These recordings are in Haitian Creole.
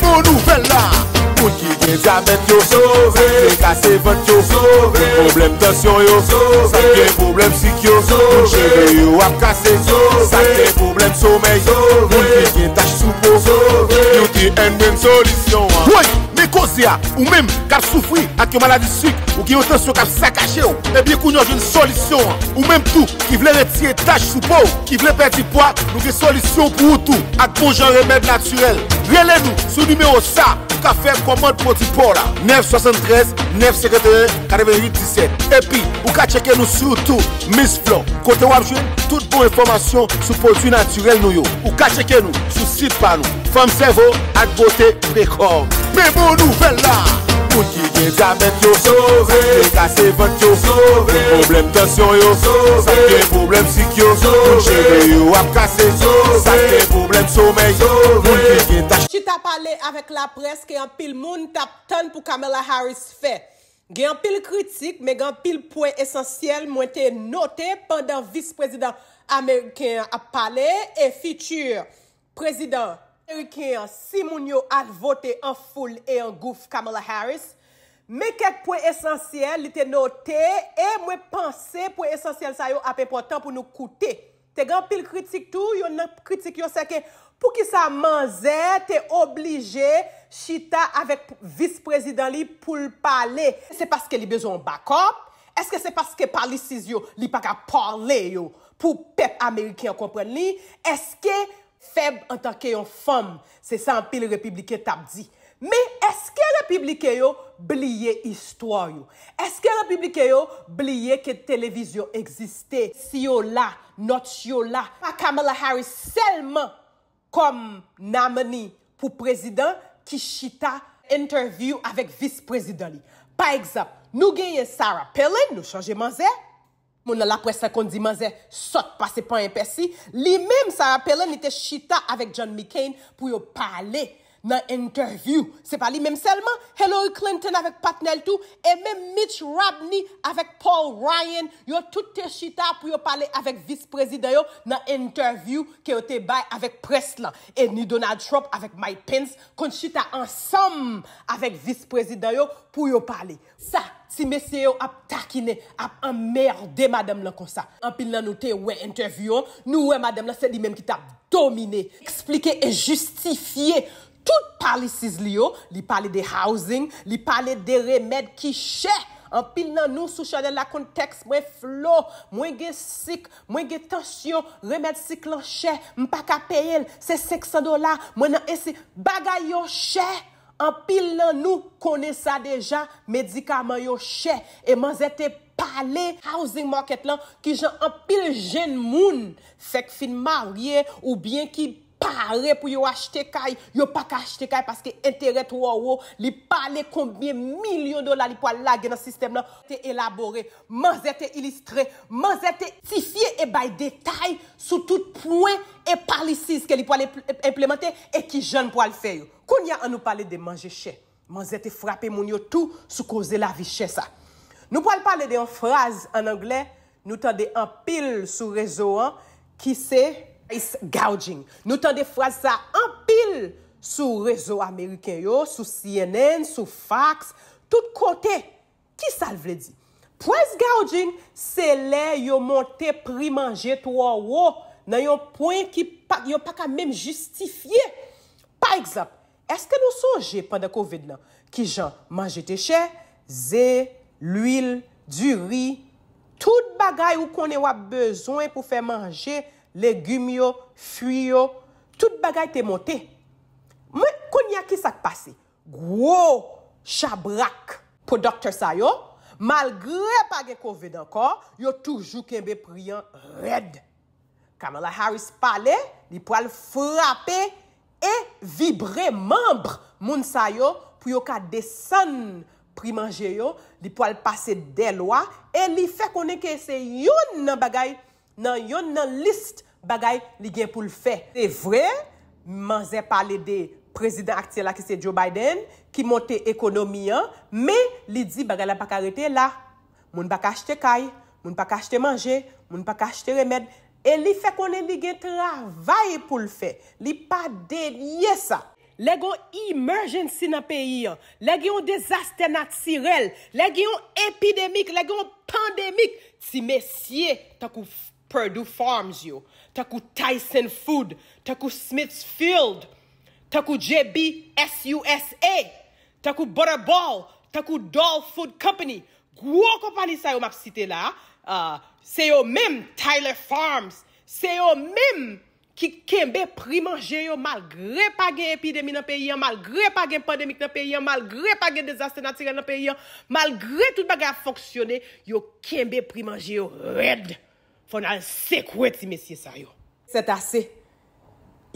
Bon nouvel la Moun ki gen zabet yo Sobe Moun ki gen kase vot yo Sobe Moun ki gen problem tasyon yo Sobe Moun ki gen problem sik yo Sobe Moun ki gen yo ap kase Sobe Moun ki gen problem somey Sobe Moun ki gen tache soubo Sobe Yo ti en men solisyon Woy Ou menm kap soufri ak yo maladi sik Ou gen yon tensyon kap sa kache ou E eh biye kou nyon gen yon solisyon Ou menm tou ki vle reti etaj sou pou Ki vle peti poat nou gen solisyon pou ou tou Ak bon jan remèd naturel Vyele nou sou nimeyo sa Ou ka fè komant poti por la 973-971-4817 Epi, ou ka cheke nou sou tou Miss Flo Kote wapjwen, tout bon informasyon Sou poti naturel nou yo Ou ka cheke nou, sou sit pa nou Femsevo, akpote, prekom PEMO NOUVEL LA Moun ki ge zabet yo, souve, kase vot yo, souve, poublem tasyon yo, souve, sa te poublem sik yo, souve, moun che ge yo ap kase, souve, sa te poublem soume, souve, moun ki ge dash. Chit ap pale avèk la preske yon pil moun tap ton pou Kamela Harris fè. Ge yon pil kritik, me gen pil pouen esensyel mwen te note pandan vice-prezident Ameriken ap pale, e fitur prezident. Amerikean, si moun yo at vote en foule e en gouf Kamala Harris, me kek pou esensyel li te note, e mwen pense pou esensyel sa yo apen pwantan pou nou koute. Te gan pil kritik tou, yon nan kritik yo seke, pou ki sa manze, te oblije Chita avèk vice-prezident li pou l'pale. Se paske li bezon bakop, eske se paske palisiz yo, li paka pale yo, pou pep Amerikean kompren li, eske... Feb an tanke yon fom, se san pil republiken tabdi. Me, eske republiken yo blye histwaryo? Eske republiken yo blye ke televizyon egziste? Si yo la, not yo la? A Kamala Harris selman kom nameni pou prezident, ki shita interview avek vis prezident li. Pa ekzap, nou genye Sarah Palin, nou chanje man zè, Moun la pwese kon di man zè, sot pa se pa impesi, li mem sa apelan nite shita avèk John McCain pou yo pale. nan interview. Se pali menm selman Hillary Clinton avèk Pat Neltou e menm Mitch Romney avèk Paul Ryan. Yo tout te chita pou yo pale avèk vice-prezident yo nan interview ki yo te bay avèk Preslan. E ni Donald Trump avèk Mike Pence kon chita ansam avèk vice-prezident yo pou yo pale. Sa, si mesye yo ap takine, ap ammerde madame la konsa. Anpil la nou te wey interviewon, nou wey madame la se di menm ki ta domine, explike e justifiye Tout pali siz li yo, li pali de housing, li pali de remèd ki chè. An pil nan nou sou chanel la konteks mwen flo, mwen gen sik, mwen gen tensyon, remèd sik lan chè. Mpa ka peyen, se seksan dola, mwen nan ese bagay yo chè. An pil nan nou kone sa deja, medikaman yo chè. E man zete pali housing market lan ki jan an pil jen moun, fek fin marye ou bien ki... Pare pou yo achte kay, yo pa ka achte kay, paske enteret wawo, li pale kombye milyon dola li po al lage nan sistem nan. Te elabore, manze te ilistre, manze te tifiye e bay detay, sou tout pwen e pali siz ke li po al implemente, e ki jen po al feyo. Koun ya an nou pale de manje che? Manze te frape moun yo tou sou koze la vi che sa. Nou po al pale de an fraz an angle, nou tande an pil sou rezo an, ki se... Price gouging, nou tan de fraz sa anpil sou rezo Ameriken yo, sou CNN, sou fax, tout kote, ki sal vle di? Price gouging, se le yo monte pri manje to wawo nan yon poen ki yo pa ka men justifiye. Par ekzap, eske nou sonje pandan COVID nan? Ki jan manje teche, ze, l'uil, du ri, tout bagay ou konen wap bezwen pou fe manje... legum yo, fwi yo, tout bagay te monte. Mwen konya ki sak pase, gwo chabrak pou doktor sayo, malgre page kovid anko, yo toujou kembe priyan red. Kamala Harris pale, li pou al frape e vibre membre moun sayo, pou yo ka desen pri manje yo, li pou al pase delwa, e li fe konen ke se yon nan bagay yon nan bagay. nan yon nan list bagay li gen pou l fè. E vre, man zè pale de prezident aktie la ki se Joe Biden, ki monte ekonomi an, me li di bagay la baka rete la. Moun baka achte kay, moun baka achte manje, moun baka achte remèd. E li fè konen li gen travay pou l fè. Li pa delye sa. Le gen emergency nan peyi an, le gen desaste nat sirel, le gen epidemik, le gen pandemik, si mesye takou fè. Purdue Farms yo, takou Tyson Food, takou Smith's Field, takou JBS USA, takou Butterball, takou Doll Food Company, gwo kompani sa yo map site la, ah, se yo mem Tyler Farms, se yo mem ki kembe pri manje yo malgre pa gen epidemi nan pe yon, malgre pa gen pandemik nan pe yon, malgre pa gen desastre nan pe yon, malgre tout baga a foksione, yo kembe pri manje yo red. Fon an sekwet si mesye saryo. Seta se,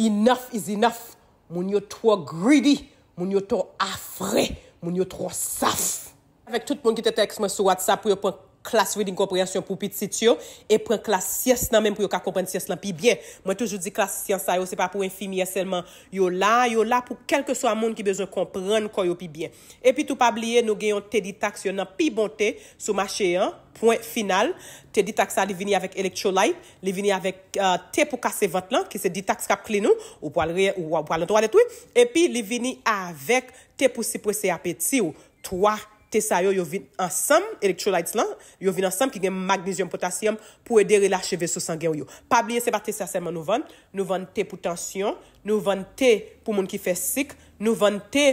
enough is enough. Moun yo tro greedy, moun yo tro afre, moun yo tro saf. Afek tout moun ki te teks mwen sou WhatsApp pou yo ponk, klas red inkopriasyon pou pit sit yo, e pren klas siest nan menm pou yo ka kompren siest nan pi bien. Mwen toujou di klas siest sa yo, se pa pou enfimiye selman, yo la, yo la pou kelke so a moun ki bezo kompren kon yo pi bien. E pi tou pabliye, nou genyon te di taks yo nan pi bon te, sou ma che yon, point final, te di taks sa li vini avèk elektrolyte, li vini avèk euh, te pou kase vant lan, ki se di taks kap klinou, ou pou alen to alet wèk, e pi li vini avèk te pou sipwese apet si ou, toa, Tessa yo yo vin ansam, elektrolytes lan, yo vin ansam ki gen magnizyum potasyum pou edere lacheve sou sangen yo. Pabliye se ba tessa seman nou van, nou van te pou tansyon, nou van te pou moun ki fe sik, nou van te...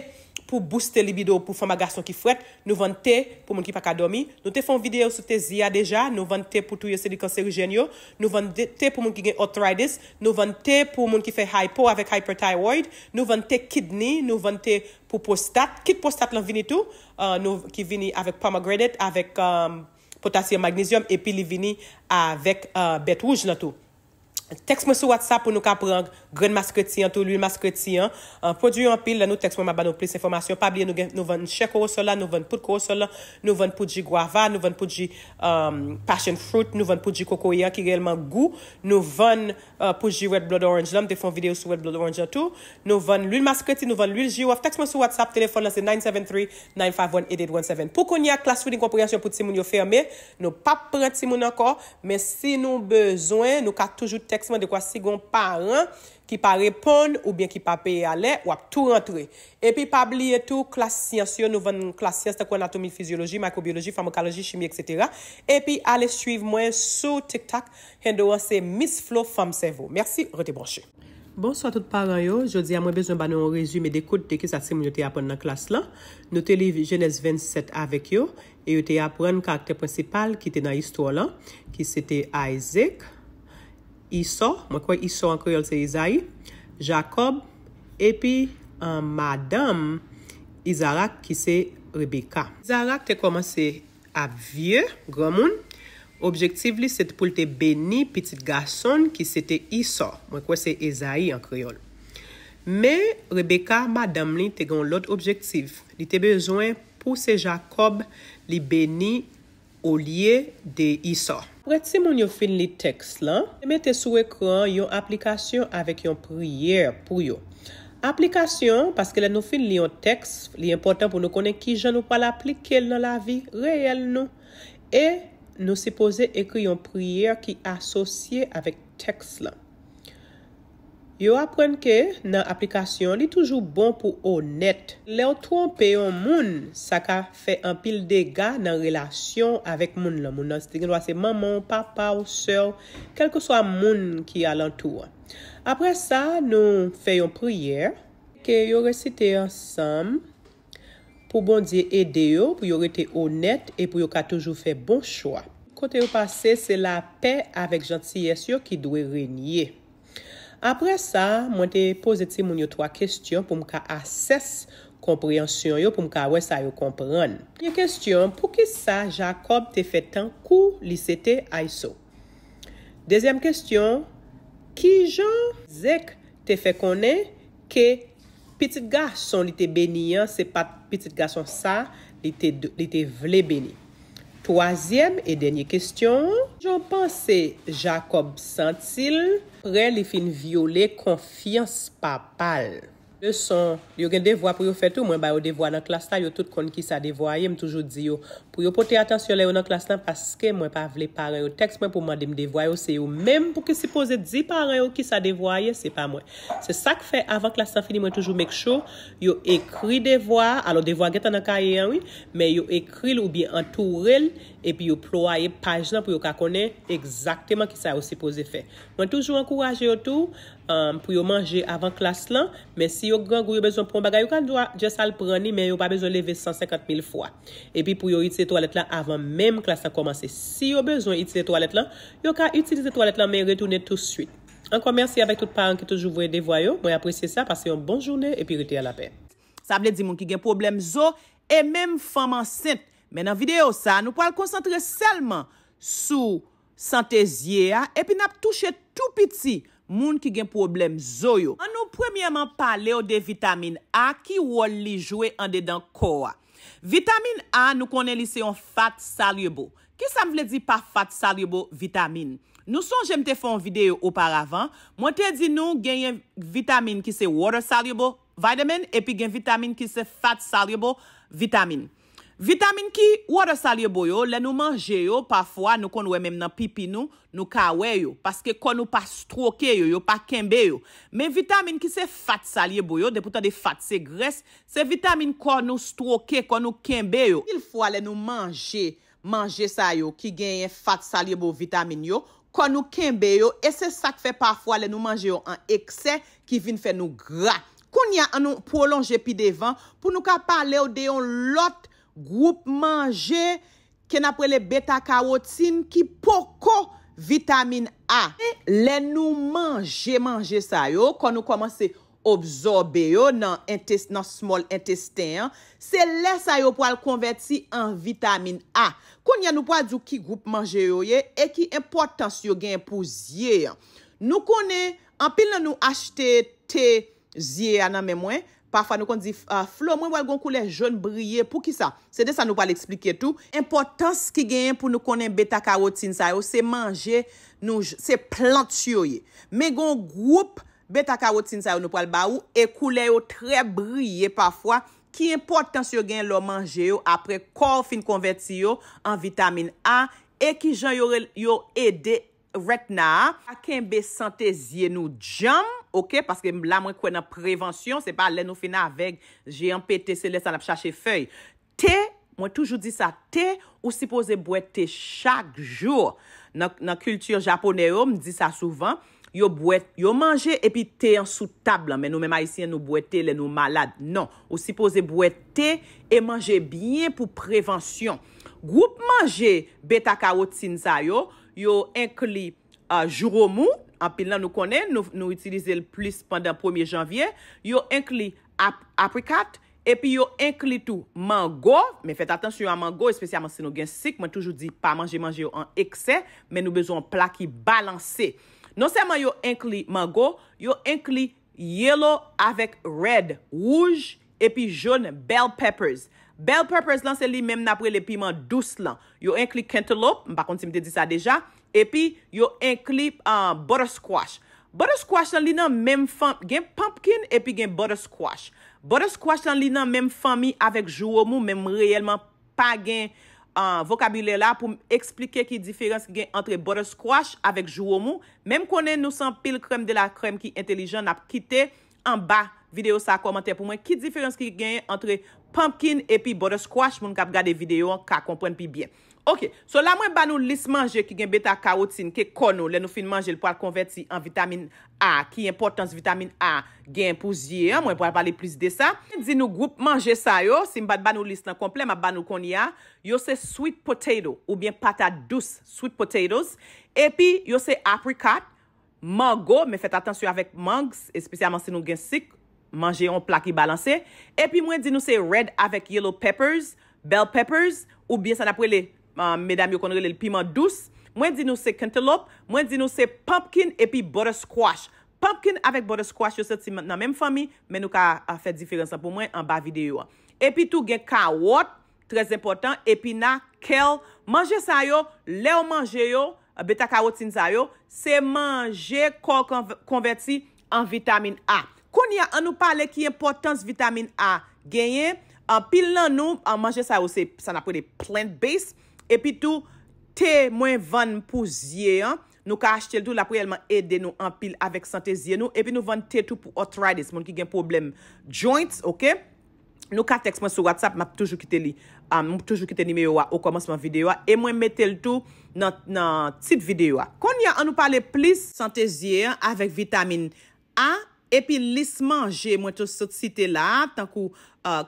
pou booste libido, pou foma gason ki fwet, nou van te pou moun ki pa ka domi, nou te fon video sou te ziya deja, nou van te pou tou yose di kanser genyo, nou van te pou moun ki gen arthritis, nou van te pou moun ki fe hypo avèk hyperthyroid, nou van te kidney, nou van te pou postat, kit postat lan vini tou, euh, nou ki vini avèk poma graded, avèk euh, potasyen magnizyum, epi li vini avèk euh, bet wouj lan tou. Tekst mwen sou WhatsApp pou nou ka prang, Gren maskreti an tou, l'huil maskreti an. Produ yon pil, nou teksman mabano plis informasyon. Pabli, nou ven chè korosola, nou ven poud korosola, nou ven poudji guava, nou ven poudji euh, passion fruit, nou ven poudji kokoya ki gèlman gou. Nou ven poudji red blood orange lan, mte fon videyo sou red blood orange an tou. Nou ven l'huil maskreti, nou ven l'huil jiwav, teksman sou WhatsApp, telefon lan se 973-951-8817. Pou konye a klas foud yon kompoyansyon pou ti moun yo ferme, nou pa pre ti moun anko, men si nou bezwen, nou ka toujou teksman de kwa si goun par an, Ki pa repon ou bien ki pa peye ale, wap tou rentre. Epi pa bliye tou klas siyans yo, nouvan klas siyans ta kon anatomi, fizyologi, makrobiologi, farmakologi, chimi, etc. Epi ale suiv mwen sou tiktak hen do anse Miss Flo Farmsevo. Mersi, rete broche. Bonsoit tout par an yo. Jodi a mwen bezon ba nou an rezume de koute de ki sa sim yo te apon nan klas la. Nou te liv Jeunesse 27 avek yo. E yo te apon karakter prensipal ki te nan histwo la. Ki se te Isaac. Iso, mwen kwen iso an kryol se Izayi, Jakob, epi an madame Izarak ki se Rebeka. Izarak te komanse a vie, gramoun, objektiv li set pou lte beni pitit gason ki sete iso, mwen kwen se Izayi an kryol. Me, Rebeka, madame li te gen lout objektiv, li te bezwen pou se Jakob li beni o liye de iso. Prètsi moun yo fin li teks lan, te mette sou ekran yon aplikasyon avèk yon priyer pou yo. Aplikasyon, paske le nou fin li yon teks, li important pou nou konen ki jan nou pal aplike l nan la vi reyel nou. E nou se pose ekri yon priyer ki asosye avèk teks lan. Yo apren ke nan aplikasyon li toujou bon pou honet. Le ou tron pe yon moun, sa ka fe an pil dega nan relasyon avek moun la moun. Nan stegin wase maman, papa ou sèl, kelke swa moun ki alantou. Apre sa, nou fe yon priyer ke yo resite ansam pou bon diye ede yo, pou yo rete honet e pou yo ka toujou fe bon chwa. Kote yo pase, se la pe avek jantiye syo ki dwe renyye. Apre sa, mwen te pose ti moun yo 3 kestyon pou mka ases kompryansyon yo pou mka wè sa yo kompran. Nye kestyon, pou ki sa Jacob te fe tan kou li se te a yso? Dezyem kestyon, ki jan zek te fe konen ke pitit gason li te beni an, se pat pitit gason sa li te vle beni? Toasyem e denye kestyon, joun panse Jacob Santil pre li fin viole konfians papal. Yo gen devwa pou yo fetou, mwen bay yo devwa nan klastan, yo tout kon ki sa devwaye, mwen toujou di yo. Pou yo pote atensyon le yo nan klastan, paske mwen pa vle pare yo. Tekst mwen pou mwen di mdevwaye yo, se yo mwen pou ki se pose di pare yo ki sa devwaye, se pa mwen. Se sa k fe avan klastan fini, mwen toujou mek chou. Yo ekri devwa, alo devwa geta nan kaye yon, men yo ekri l ou bi entourel, epi yo ploa ye pajna pou yo kakone, ekzakteman ki sa yo se pose fe. Mwen toujou ankuraje yo tou, Um, pou yo manje avan klas lan, men si yo gran gwo yo bezon pou mbaga, yo kan dwa dje sal prani, men yo pa bezon leve 150.000 fwa. Epi pou yo itse toalet lan avan menm klas la komanse. Si yo bezon itse toalet lan, yo kan itse toalet lan men retounen tout suite. An kon mersi avek tout paren ki toujou vwe devwayo, mwen apresye sa, pase yon bon jounen, epi rite alapen. Sable di moun ki gen problem zo, e menm faman sent, men nan video sa, nou po al konsantre selman sou santezye ya, epi nap touche tout piti Moun ki gen problem zoyo. An nou premiyaman pale yo de vitamin A ki wol li jwe an dedan kowa. Vitamin A nou konen li se yon fat soluble. Ki sa m vle di pa fat soluble vitamin? Nou son jem te fon videyo oparavan, mwen te di nou gen yon vitamin ki se water soluble, vitamin, epi gen vitamin ki se fat soluble, vitamin. Vitamin ki wade salye bo yo, le nou manje yo, pafwa nou kon wè mèm nan pipi nou, nou ka wè yo, paske kon nou pa stroke yo, yo pa kenbe yo. Men vitamin ki se fat salye bo yo, depoutan de fat se gres, se vitamin kon nou stroke, kon nou kenbe yo. Il fwa le nou manje, manje sa yo ki genye fat salye bo vitamin yo, kon nou kenbe yo, e se sak fe pafwa le nou manje yo an ekse, ki vin fe nou gra. Kon ya an nou prolonje pi devan, pou nou ka pale ou deyon lote, Goup manje ken aprele beta-carotin ki poko vitamine A. Le nou manje manje sayo, kon nou komanse obzorbe yo nan small intestine, se le sayo pou al konverti an vitamine A. Kon ya nou pou adu ki goup manje yo ye, e ki importans yo gen pou zye. Nou konen, an pil nan nou achete te zye anan men mwen, Parfwa nou kon di, euh, Flo, mwen mwen kon koule joun brye pou ki sa? Se de sa nou pal explike tou. Importans ki gen pou nou konen beta-carotin sa yo se manje nou, se plant yo ye. Men kon group beta-carotin sa yo nou pal ba ou, e koule yo tre brye parfwa, ki importans yo gen lò manje yo apre kor fin konverti yo an vitamine A, e ki jan yo ede retna a. Aken be santezyen nou jam. Ok, paske la mwen kwen ap prevensyon, se pa lè nou fina avèk, jè yon pète se lè san ap chache fèy. Tè, mwen toujou di sa, tè, ou si pose bwè tè chak jor. Nan kultur Japone yo, mwen di sa souvan, yo bwè, yo manje epi tè yon sou tabla, men nou mè ma yisi yon nou bwè tè lè nou malade. Non, ou si pose bwè tè, e manje byen pou prevensyon. Gwoup manje beta-kawotin sa yo, yo enkli ah, joromou, Anpil nan nou konen, nou itilize l plis pandan 1 janvye. Yo inkli aprikat, epi yo inkli tou mango. Men fèt atensyon yo an mango, espesyaman se nou gen sik. Men toujou di pa manje manje yo an ekse, men nou bezon plak ki balanse. Non seman yo inkli mango, yo inkli yellow avek red, wouj, epi joun, bell peppers. Bell peppers lan se li menm napwe le piman dous lan. Yo inkli cantaloupe, mba konti mte di sa deja. Epi yo enklip en buttersquash. Buttersquash nan li nan menm fami gen pumpkin epi gen buttersquash. Buttersquash nan li nan menm fami avek jouwomou menm reyelman pa gen vokabile la pou m eksplike ki diferans ki gen entre buttersquash avek jouwomou. Menm konen nou san pil krem de la krem ki entelijan ap kite an ba video sa komante pou mwen ki diferans ki gen entre pumpkin epi buttersquash moun kap gade video ka kompren pi byen. Ok, so la mwen ba nou lis manje ki gen beta kaotin ke kono le nou fin manje l pou al konverti an vitamine A. Ki importans vitamine A gen pou zye, mwen pou al pale plis de sa. Di nou group manje sa yo, si mwen ba nou lis nan komple, mwen ba nou kon ya. Yo se sweet potato ou bien pata douce, sweet potatoes. Epi, yo se apricot, mango, men fet atansyon avek mangs, espesyaman si nou gen sik, manje yon plak yi balanse. Epi, mwen di nou se red avek yellow peppers, bell peppers, ou bien sa na pou e le... Mwen di nou se cantaloupe, mwen di nou se pumpkin, epi buttersquash. Pumpkin avek buttersquash yo se ti nan menm fami, men nou ka fe diferensa pou mwen an ba videyo an. Epi tou gen kawot, trez important, epina, kel, manje sa yo, le ou manje yo, beta kawot sin sa yo, se manje kol konverti an vitamine A. Kon ya an nou pale ki importans vitamine A genye, euh, an pil nan nou, an euh, manje sa yo se san apre de plant base, epi tou te mwen van pou zye an, nou ka ashte l tou la pou yelman ede nou an pil avèk sante zye nou, epi nou van te tou pou otradis, moun ki gen problem joint, ok? Nou ka teks mwen sou WhatsApp, mwen pou toujou kite li, mwen pou toujou kite li me yo a o komonsman videyo a, e mwen mette l tou nan tit videyo a. Kon ya an nou pale plis sante zye an avèk vitamine A, epi lis manje mwen tou sote site la, tan kou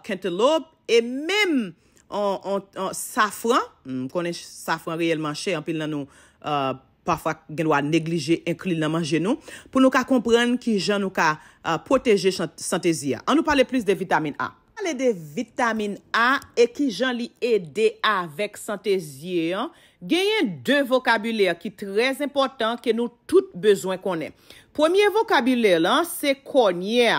kentelop, euh, e mèm, safran, konen safran reyelman chè, anpil nan nou euh, pafak gen wak neglije, inkli nan manje nou pou nou ka kompren ki jan nou ka euh, proteje Santézia an nou pale plus de vitamine A pale de vitamine A e ki jan li ede avèk Santézia gen yon de vokabulè ki trez impotant ke nou tout bezwen konen premye vokabulè lan se konye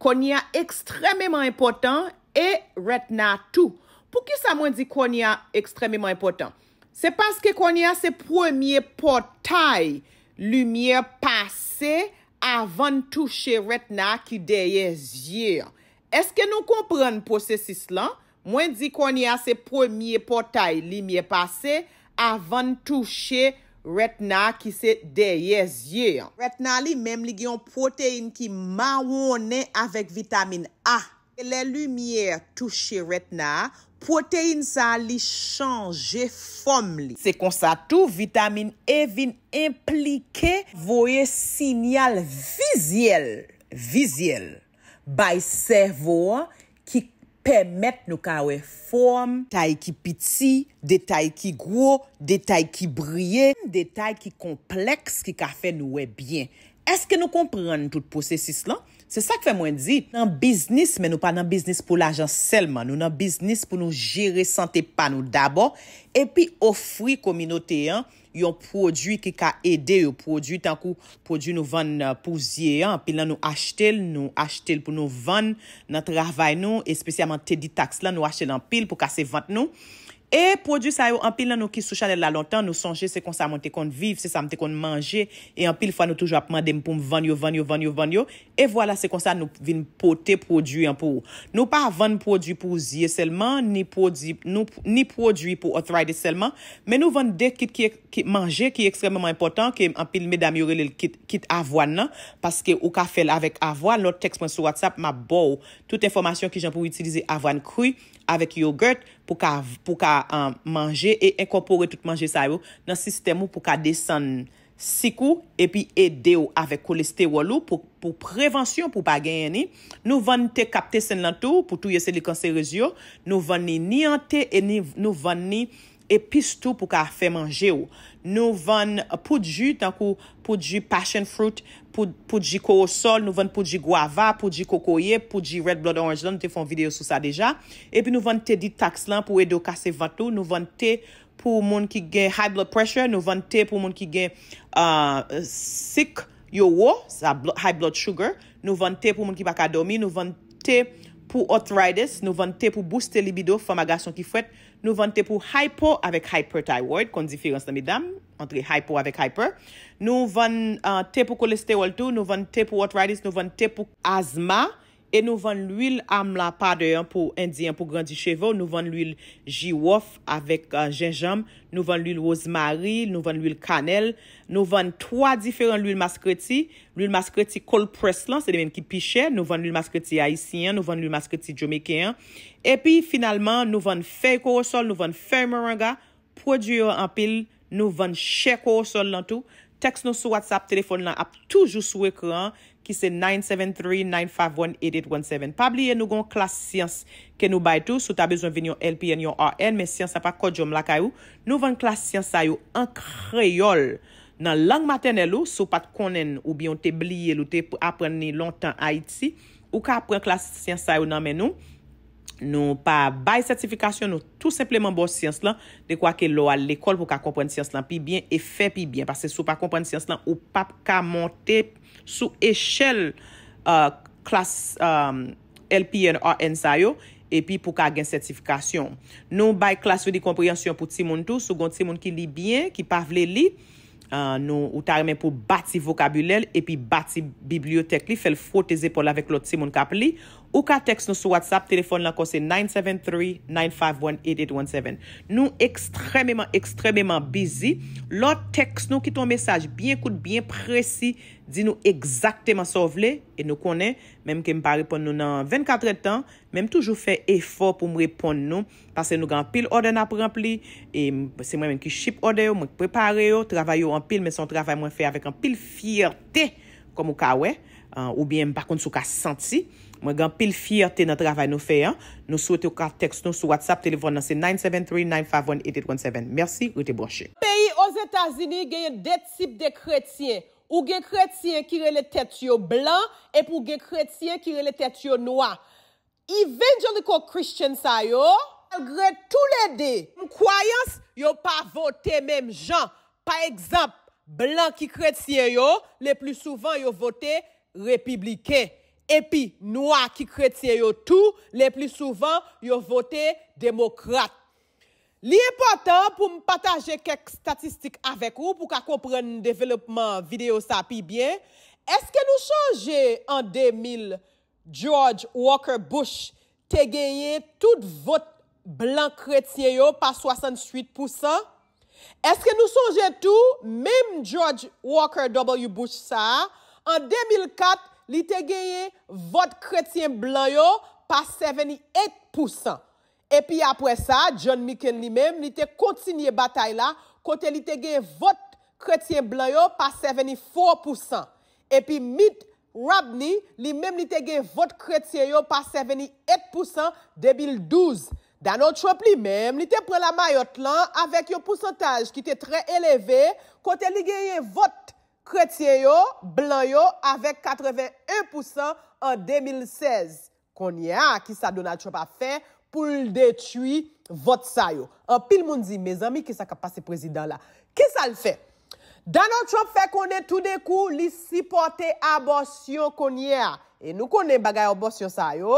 konye ekstremèman impotant e retna tou Pou ki sa mwen di koni a ekstrememan important? Se paske koni a se premiye portay lumiye pase avan touche retna ki deye zye. Eske nou kompren pou se sis lan? Mwen di koni a se premiye portay lumiye pase avan touche retna ki se deye zye. Retna li menm li gen proteine ki mawone avek vitamine A. E le lumiye touche retna... Protein sa li chanje fom li. Se konsa tou, vitamine E vin implike voye sinyal viziel. Viziel. Bay servo ki pemet nou ka we fom. Tay ki piti, de tay ki gro, de tay ki brye, de tay ki kompleks ki ka fe nou we bien. Eske nou komprene tout posesis lan? Se sa ke fè mwen di, nan biznis, men nou pa nan biznis pou l'ajans selman, nou nan biznis pou nou jere sante pa nou dabo, epi ofri kominote yon prodwi ki ka ede yon prodwi tan ko prodwi nou van euh, pou zye yon, pil nan nou achte l, nou achte l pou nou van nan travay nou, espesyaman Teddy Tax lan nou achte l an pil pou kase vant nou, E produ sa yo anpil nan nou ki sou chanel la lontan, nou sonje se kon sa mwen te kon viv, se sa mwen te kon manje, e anpil fwa nou toujwa apman dem pou mwen venyo, venyo, venyo, venyo, e vwala se kon sa nou vin pote produ anpou. Nou pa avan produ pou zye selman, ni produ pou otraide selman, men nou van dek ki manje ki ekstrememan impotant ki anpil me dami yore li kit avan nan, paske ou ka fel avek avan, nou tekspwen sou WhatsApp ma bou, tout informasyon ki jan pou itilize avan kri, avek yogurt, pou ka um, manje e ekopore tout manje sa yo nan sistem ou pou ka desen siku epi e deyo ave koleste wolo pou prevensyon pou bagenye ni. Nou van ni te kapte sen lantou pou tou yese li kanserez yo. Nou van ni niante e nou van ni... epistou pou ka fe manje ou. Nou van poujou, tankou poujou passion fruit, poujou koosol, nou van poujou guava, poujou kokoye, poujou red blood orange, nou te fon video sou sa deja. E pi nou van te di tax lan pou edo kase vantou, nou van te pou moun ki gen high blood pressure, nou van te pou moun ki gen uh, sick yo wo, high blood sugar, nou van te pou moun ki baka domi, nou van te pou arthritis, nou van te pou booste libido, foma gason ki fwet, Nou van te pou hypo avèk hypertyward, konzifirans namidam, antre hypo avèk hyper. Nou van uh, te pou kolesterol tou, nou van te pou arthritis, nou van te pou azma tou. E nou van l'huil amla pa deyon pou indyen pou grandi chevo, nou van l'huil jiwof avek jenjam, euh, nou van l'huil ozmari, nou van l'huil kanel, nou van 3 diferent l'huil maskreti, l'huil maskreti kolpres lan, se demen ki piche, nou van l'huil maskreti haisyen, nou van l'huil maskreti djomekeyan. E pi finalman nou van fey korosol, nou van fey maranga, produyo an pil, nou van shey korosol lan tou. Tekst nou sou WhatsApp, telefon nan ap toujou sou ekran ki se 973-951-8817. Pa bliye nou gon klas siyans ke nou bay tou, sou ta bezwen vin yon LPN, yon RN, men siyans a pa kodjom lakay ou. Nou ven klas siyans a yo an kreyol nan lang maten el ou, sou pat konen ou biyon te bliye lou te apren ni lontan Haiti, ou ka apren klas siyans a yo nan men noum. Nou pa bay sertifikasyon nou tout sepleman bo siyans lan de kwa ke lo al lekol pou ka kompren siyans lan pi bien e fe pi bien. Pase sou pa kompren siyans lan ou pap ka monte sou eshel klas euh, euh, LPNRN sayo e pi pou ka gen sertifikasyon. Nou bay klas yon di komprensyon pou ti moun tou, sou gon ti moun ki li bien, ki pa vle li. Euh, nou ou ta remen pou bati vokabulel e pi bati bibliotek li, fel fote zepol avek lot ti moun kap li. Ou ka teks nou sou WhatsApp, telefon lanko se 973-951-8817. Nou ekstrememan, ekstrememan busy. Lò teks nou ki ton mesaj, bien koute, bien presi, di nou ekzakteman sovle, e nou konen, mem ke mpa repon nou nan 24 etan, mem toujou fe efor pou mrepon nou, pase nou gan pil ode na preampli, e se mwen men ki ship ode yo, mwen ki prepare yo, travay yo an pil, men son travay mwen fe avèk an pil fiertè, kom ou ka we, ou bien mbakoun sou ka senti, Mwen gen pil fyer te nan travay nou fey an. Nou souwete ou ka tekst nou sou WhatsApp, telefon nan se 973-951-8817. Mersi, Ruti Borshi. Pèyi o Zetazini genye det sip de kretien. Ou gen kretien kire le tèt yo blan, ep ou gen kretien kire le tèt yo noa. Evangelical Christians a yo, agre tou le de, mkwayans yo pa vote menm jan. Par ekzap, blan ki kretien yo, le plou souvan yo vote republiken. epi nou a ki kretye yo tou, le pli souvan yo vote demokrate. Li e potan pou m pataje kek statistik avek ou, pou ka kompren devlepman video sa pi bien, eske nou chanje an 2000, George Walker Bush tegeye tout vot blan kretye yo pa 68%? Eske nou chanje tou, mèm George Walker W. Bush sa, an 2004, li te geye vot kretien blan yo pa 78%. Epi apwe sa, John Micken li men, li te kontinye batay la, kote li te geye vot kretien blan yo pa 74%. Epi Mitt Romney, li men li te geye vot kretien yo pa 78% 2012. Danotrop li men, li te pre la mayot lan, avek yo pousantaj ki te tre eleve, kote li geye vot kretien, Kretye yo, blan yo, avek 81% an 2016. Konye a, ki sa Donald Trump a fe pou l detui vot sa yo. An pil moun zi, me zami, ki sa ka pa se prezident la. Ki sa l fe? Donald Trump fe konye tout de kou li sipote abosyon konye a. E nou konye bagay abosyon sa yo.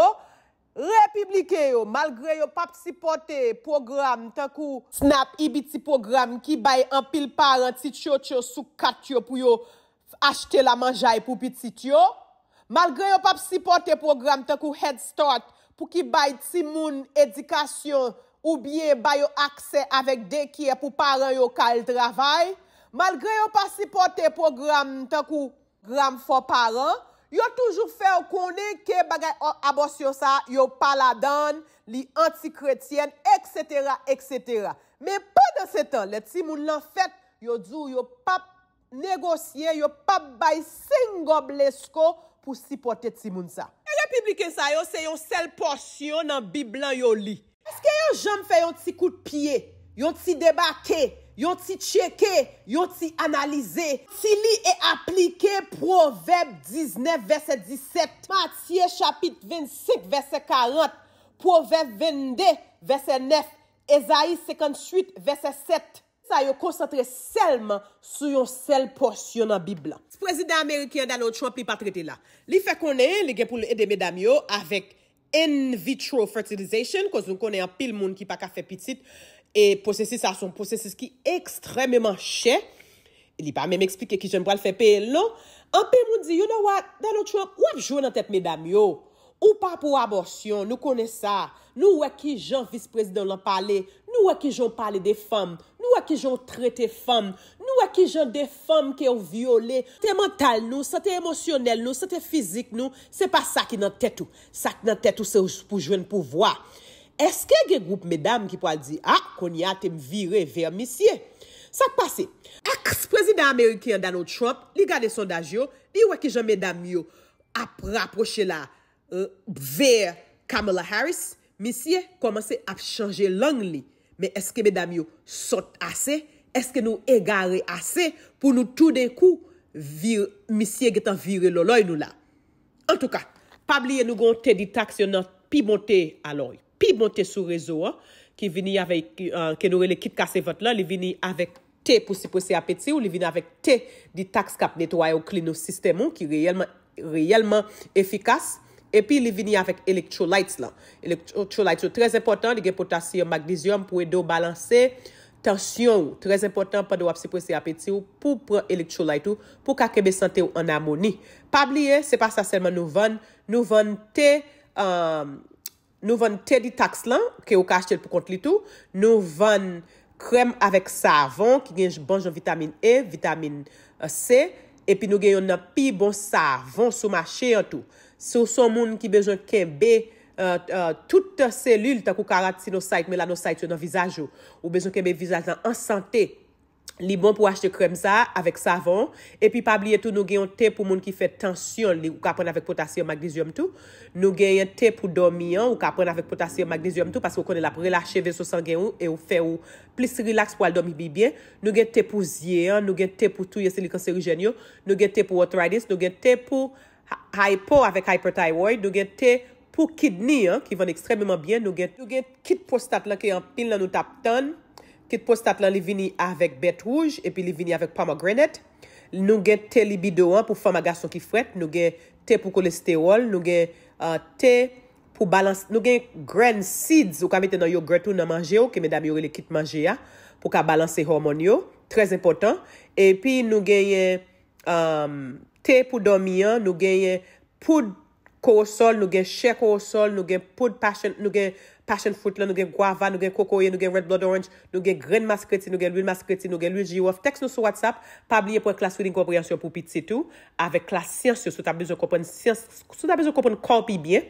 Republike yo, malgre yo pap sipote program takou snap i biti program ki bay anpil paran titiyo tiyo sou kat yo pou yo ashte la manjay pou biti titiyo. Malgre yo pap sipote program takou head start pou ki bay timoun edikasyon ou bie bay yo akse avèk dekye pou paran yo kal travay. Malgre yo pap sipote program takou gram fò paran. Yo toujou fè ou konen ke bagay abos yo sa, yo paladan, li antikretyen, et cetera, et cetera. Men pa dan se tan, le ti moun lan fèt, yo djou yo pap negosyen, yo pap bay sengob lesko pou sipote ti moun sa. E yo piblike sa yo, se yo sel porsyon nan biblan yo li. Eske yo jom fè yon ti kout piye, yon ti debake? Yo ti cheke, yo ti analize, si li e aplike provèb 19 versè 17, matye chapit 26 versè 40, provèb 22 versè 9, ezaïs 58 versè 7, sa yo konsantre selman sou yon sel porsyon an bibla. Si prezident Amerikien dan lout chouan pi patrete la, li fe konen, li gen pou le ede medam yo, avèk in vitro fertilizasyon, koz nou konen pil moun ki pa ka fe pitit, e posesis a son posesis ki ekstrememan chè, li pa mèm eksplike ki jen bral fè pe, non, an pe moun di, you know what, nan an chouan, wap jwen nan tèt medam yo, ou pa pou aborsyon, nou kone sa, nou wè ki jen vispresidèl nan pale, nou wè ki jen pale de fèm, nou wè ki jen trete fèm, nou wè ki jen de fèm ki ou viole, te mental nou, se te emosyonel nou, se te fizik nou, se pa sa ki nan tèt ou, sa ki nan tèt ou se ou pou jwen pou vwa, Eske gen group medam ki po al di, ah, a, konye atem vire ver misye? Sak pase, aks prezident Ameriken Dano Trump, li gade sondaj yo, li weke jan medam yo ap raproche la euh, ver Kamala Harris, misye, komanse ap chanje lang li. Me eske medam yo sot ase? Eske nou egare ase? Pou nou tou den kou, misye getan vire lolo yon la. En tou ka, pa blye nou gonte di taksyonan pi monte aloye. pi monte sou rezo an, ki vini avèk, ke noure l'ekip kase vot lan, li vini avèk te pou si pou si apetit, ou li vini avèk te di taks kap netway ou klinosistèm ou, ki reyèlman, reyèlman efikas, epi li vini avèk elektrolyte lan, elektrolyte ou, trez importan, li gen potasyon magnizyon pou edo balansè, tansyon ou, trez importan pa do ap si pou si apetit ou, pou pran elektrolyte ou, pou kakebe sante ou an amoni. Pab li e, se pa sa selman nou ven, nou ven te, eeeem, Nou van tè di taks lan, ke ou ka achet pou kont li tou, nou van krem avèk savan ki genj banj an vitamin E, vitamin euh, C, epi nou genyon nan pi bon savan sou ma chè an tou. Sou son moun ki bejoun kembe touta selül tak ou karat si nou saik, me la nou saik sou nan vizaj ou, ou bejoun kembe vizaj nan ansantei. Li bon pou hache de kremza avèk savan. Epi pabli etou nou gen te pou moun ki fè tansyon li ou ka pren avèk potasyon magnizyom tou. Nou gen te pou domi an ou ka pren avèk potasyon magnizyom tou. Pase ou konen la pou relacheve sou sangen ou e ou fè ou plis relax pou al domi bi bien. Nou gen te pou zye an, nou gen te pou tou yese li kanserijen yo. Nou gen te pou arthritis, nou gen te pou hypo avèk hyperthyroid. Nou gen te pou kidney an ki ven ekstrememan bien. Nou gen kit prostat la ki an pil la nou tap ton. Kit postat lan li vini avèk bet rouj, epi li vini avèk pama grenet. Nou gen te libido an pou fama gason ki fret, nou gen te pou kolesterol, nou gen uh, te pou balans... Nou gen gren seeds ou kamite nan yo gretou nan manje ou ke medam yore li kit manje ya pou ka balansi hormon yo. Trez impotant. Epi nou gen um, te pou domiyan, nou gen pou korosol, nou gen chè korosol, nou gen pou passion... passion fruit lan, nou gen guava, nou gen kokoye, nou gen red blood orange, nou gen gren maskreti, nou gen luyil maskreti, nou gen luyil jiwof, tekst nou sou WhatsApp, pabliye pou ek la soud inkopriyansyon pou pit si tou, avek la siyansyon, sou ta bezo kopon, siyansyon, sou ta bezo kopon kompi biye,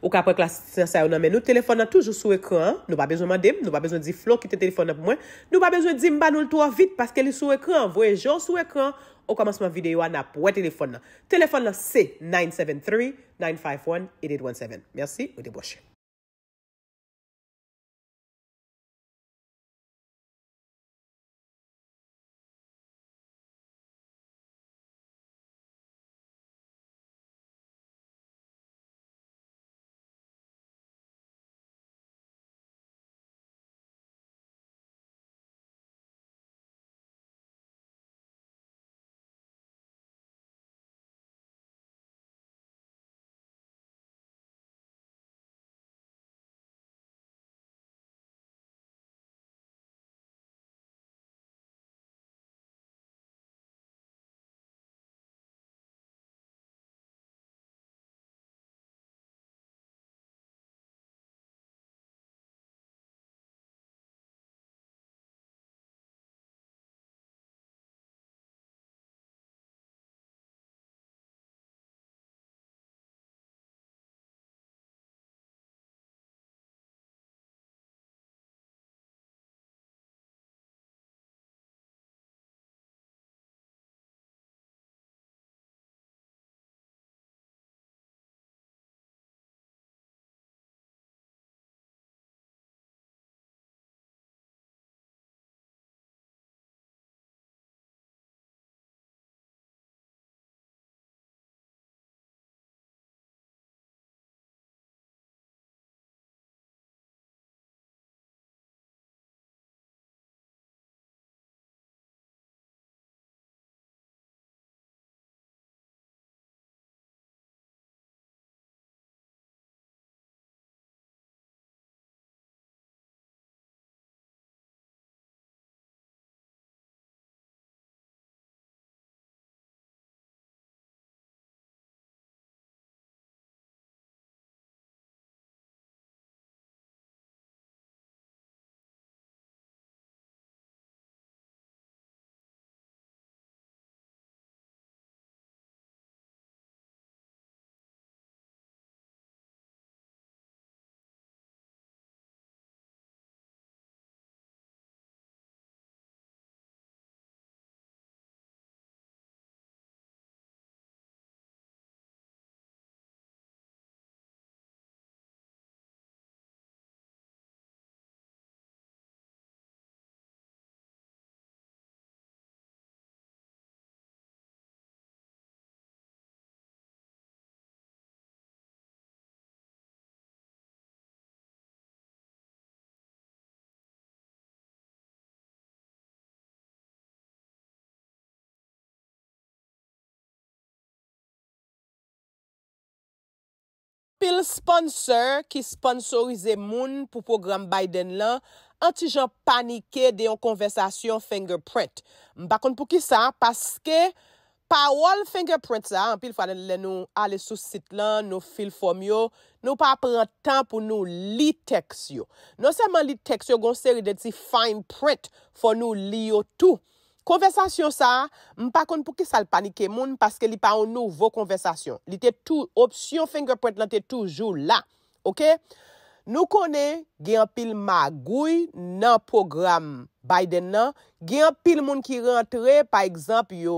ou ka pou ek la siyansyon nan, men nou telefon nan toujou sou ekran, nou ba bezo mandem, nou ba bezo di Flo ki te telefon nan pou mwen, nou ba bezo di mba nou lto avit, paske li sou ekran, ou komasman videyo an apwe telefon nan, telefon nan se 973-951-8817. Mersi, ou deboche. pil sponsor ki sponsorize moun pou program Biden lan, an ti jan panike de yon konversasyon Fingerprint. Mbakon pou ki sa, paske, pa wal Fingerprint sa, an pil fwa le nou ale sou sit lan, nou fil fwom yo, nou pa pran tan pou nou li teks yo. Non seman li teks yo gonseri de ti Fineprint, fwa nou li yo tou. Konversasyon sa, mpa kon pou ki sal panike moun, paske li pa an nouvo konversasyon. Li te tou, opsyon fingerprint lan te toujou la. Ok? Nou kone, gen pil magouy nan program Biden nan, gen pil moun ki rentre, pa ekzamp yo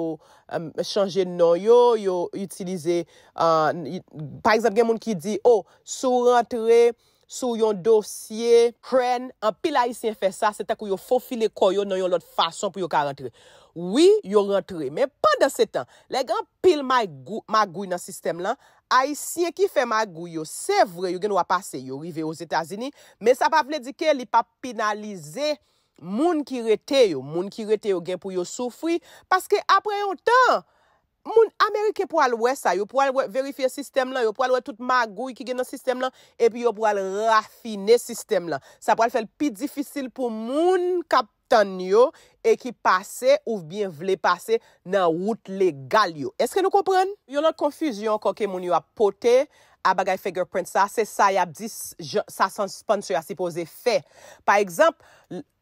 chanje nan yo, yo utilize, pa ekzamp gen moun ki di, oh, sou rentre, sou yon dosye, kren, an pil aisyen fe sa, se ta kou yo fofile kou yo nan yon lot fason pou yo ka rentre. Oui, yo rentre, men pandan se tan, le gen pil magou yon sistem lan, aisyen ki fe magou yo, se vre yo gen wapase, yo rive yo zetazini, men sa pa ple di ke li pa penalize, moun ki rete yo, moun ki rete yo gen pou yo soufri, paske apre yon tan, Moun Amerike pou alwe sa, yo pou alwe verifiye sistem lan, yo pou alwe tout magouy ki gen nan sistem lan, epi yo pou alwe rafine sistem lan. Sa pou alwe fel pi difisil pou moun kapten yo e ki pase ou bien vle pase nan wout legal yo. Eske nou kompren? Yo nan konfüzyon konke moun yo apote, abagay figure print sa, se sa yap dis, sa san sponsor asipo ze fe. Par ekzamp,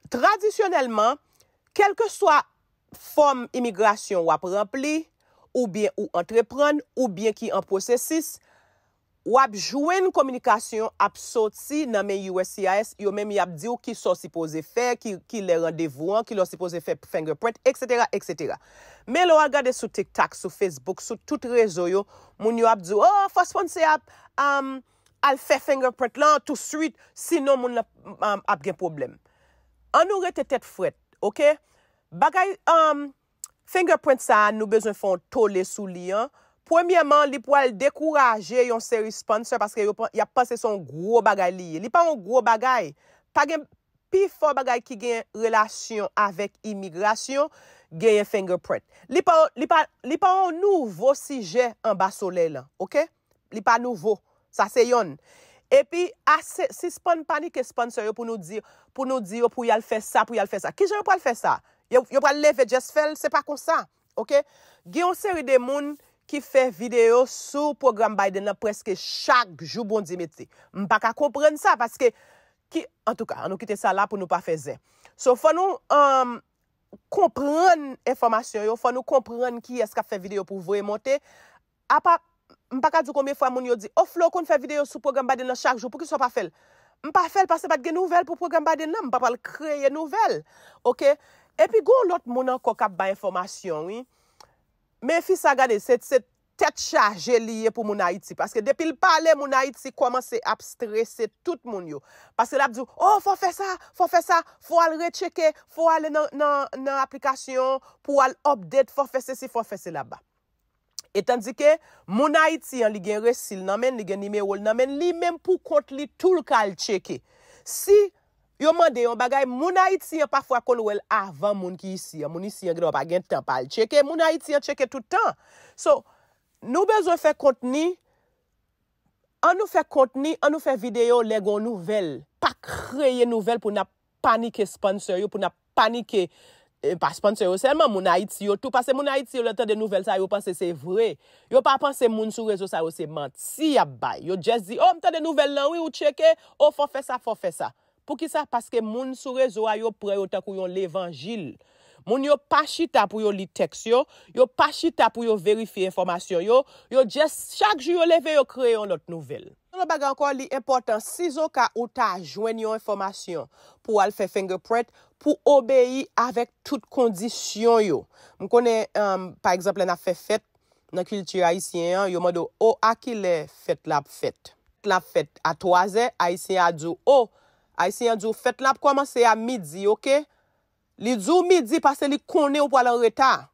tradisyonelman, kelke swa form imigrasyon wap rempli, ou bien ou entrepren, ou bien ki an posesis, ou ap jwen komunikasyon ap sot si nan men USCIS, yo men mi ap di ou ki son sipoze fe, ki le randevouan, ki lon sipoze fe fingerprint, etc. Me lo agade sou TikTok, sou Facebook, sou tout rezo yo, moun yo ap di, oh, fos pon se ap, al fe fingerprint lan tout suite, sino moun ap gen problem. An ou re te tet fret, ok? Bagay... Fingerprint sa an nou bezon fon tole sou li an. Premyèman, li pou al dekouraje yon seri sponsor paske yon pa se son gro bagay li. Li pa yon gro bagay. Ta gen pi for bagay ki gen relasyon avèk imigrasyon, gen yon fingerprint. Li pa yon nouvo sije an basole la. Ok? Li pa nouvo. Sa se yon. E pi, si sponsor yon pou nou di, pou nou di, pou yal fè sa, pou yal fè sa. Ki jen pou al fè sa? Si. Yo pral leve jes fel, se pa konsan, ok? Gye yon seri de moun ki fe video sou program baden la preske chak jou bondi meti. Mpaka kompren sa, paske ki, an tou ka, an nou kite sa la pou nou pa feze. So, fwa nou um, kompren informasyon yo, fwa nou kompren ki eska fe video pou vwoye monte. Apa, mpaka di konbye fwa moun yo di, oflo oh, kon fe video sou program baden la chak jou pou ki so pa fel? Mpa fel paske bat gen nouvel pou program baden la, mpa pal kreye nouvel, ok? Epi goun lot moun an kok ap ba informasyon. Men fi sa gane, set set tet chaje liye pou moun Haiti. Paske depil pale moun Haiti koman se ap stresse tout moun yo. Paske la bi di, oh fò fè sa, fò fè sa, fò al recheke, fò al nan aplikasyon, pò al update, fò fè se si, fò fè se la ba. Etan di ke, moun Haiti an li gen resil nan men, li gen nime wol nan men, li men pou kont li tout l ka al cheke. Si fò... Yo mande yon bagay, moun a iti yon pa fwa kol wèl avan moun ki isi. Moun isi yon grawa pa gen tan pa al cheke. Moun a iti yon cheke toutan. So, nou bezon fè kontni, an nou fè kontni, an nou fè videyo legon nouvel. Pa kreye nouvel pou na panike sponsor yo, pou na panike eh, sponsor yo. Senman moun a iti yo, tou pa se moun a iti yo lè tan de nouvel sa yo panse se vre. Yo pa panse moun sou rezo sa yo se manti ya bay. Yo jes di, oh moun tan de nouvel lan wè yo cheke, oh fò fè sa, fò fè sa. Pou ki sa, paske moun sou rezo a yo preyo ta kou yon levangil. Moun yo pa chita pou yo li teksyon, yo pa chita pou yo verifi informasyon yo, yo jes chak ju yo leve yo kreyon lot nouvel. Nanon baga ankon li importan, si zo ka ou ta a jwen yon informasyon pou al fe finger print, pou obeyi avek tout kondisyon yo. Mou kone, um, pa ekseple na fe fet, nan kulti ayisyen yo, yo mwado o oh, a ki le fet lab fet. Lab fet a toaze, ayisyen a dzu o. Oh, Ay si yon djou fèt la pou komanse ya midi, ok? Li djou midi pasè li kone ou pou alen reta.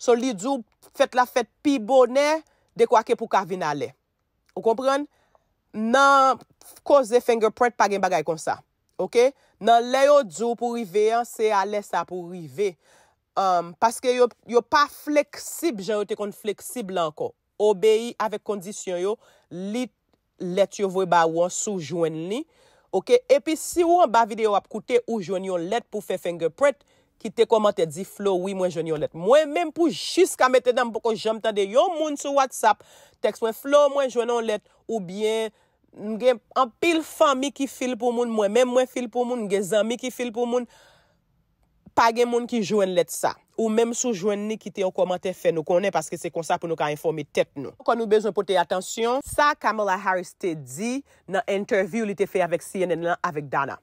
So li djou fèt la fèt pi bonè, dekwa ke pou kavina le. Ou kompran? Nan kose fèngerprèt pa gen bagay kon sa, ok? Nan le yo djou pou rive yan, se alè sa pou rive. Um, paske yo pa fleksib, jan yo te kon fleksib lan ko. Obey avè kondisyon yo, li let yo vwe ba wansou jwen li. Ok, epi si ou an ba video ap koute ou jwenn yon let pou fe fengge pret, ki te komante di Flo, oui mwen jwenn yon let. Mwen men pou jiska mette dam pou kon jom tade yon moun sou WhatsApp, tekst mwen Flo mwen jwenn yon let, ou bien mwen gen an pil fan mi ki fil pou moun, mwen men mwen fil pou moun, mwen gen zan mi ki fil pou moun. Page moun ki jwen let sa, ou mèm sou jwen ni ki te yo komante fe nou konen, paske se konsa pou nou ka informe tet nou. Kwa nou bezon pote atensyon, sa Kamala Harris te di nan interview li te fe avèk CNN lan avèk Dana.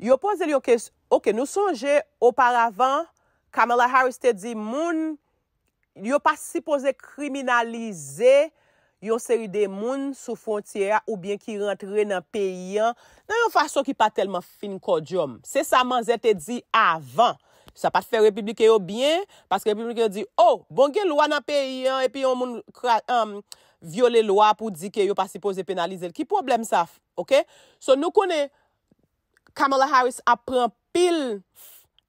Yo pose li yo kes, ok, nou sonje oparavan Kamala Harris te di moun, yo pa si pose kriminalize... yon seri de moun sou fontyera ou byen ki rentre nan peyi an, nan yon fason ki pa telman fin kodjom. Se sa man zete di avan. Sa pa te fe Republik yo byen, paske Republik yo di, oh, bon gen lwa nan peyi an, epi yon moun viole lwa pou di ke yo pa sipoze penalize. Ki problem saf? So nou kone Kamala Harris apren pil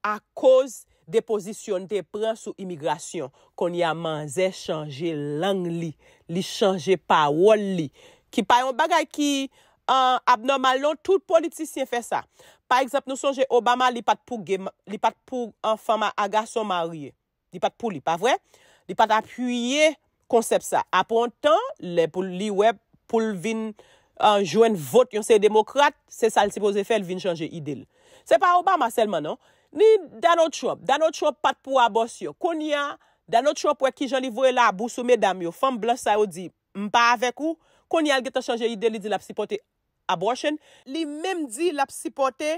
a koz De pozisyon, de prens ou imigrasyon. Kon yaman zè chanje lang li, li chanje pa wol li. Ki pa yon bagay ki euh, abnormalon, tout politisyen fè sa. Par exemple, nou sonje Obama li pat pou enfanman aga son marye. Li pat pou li, pa vwè? Li pat apuyye konsep sa. A pou an tan, li pou li wè pou vin euh, jwen vot yon se demokrate, se sa li se pose fè, li vin chanje idil. Se pa Obama selman, non? Ni danot chop, danot chop pat pou abos yo. Kon ya, danot chop wek ki jan li vwe la abos ou medam yo, fam blasa yo di mpa avek ou, kon ya li geta chanje ide li di la psipote abosyen. Li mem di la psipote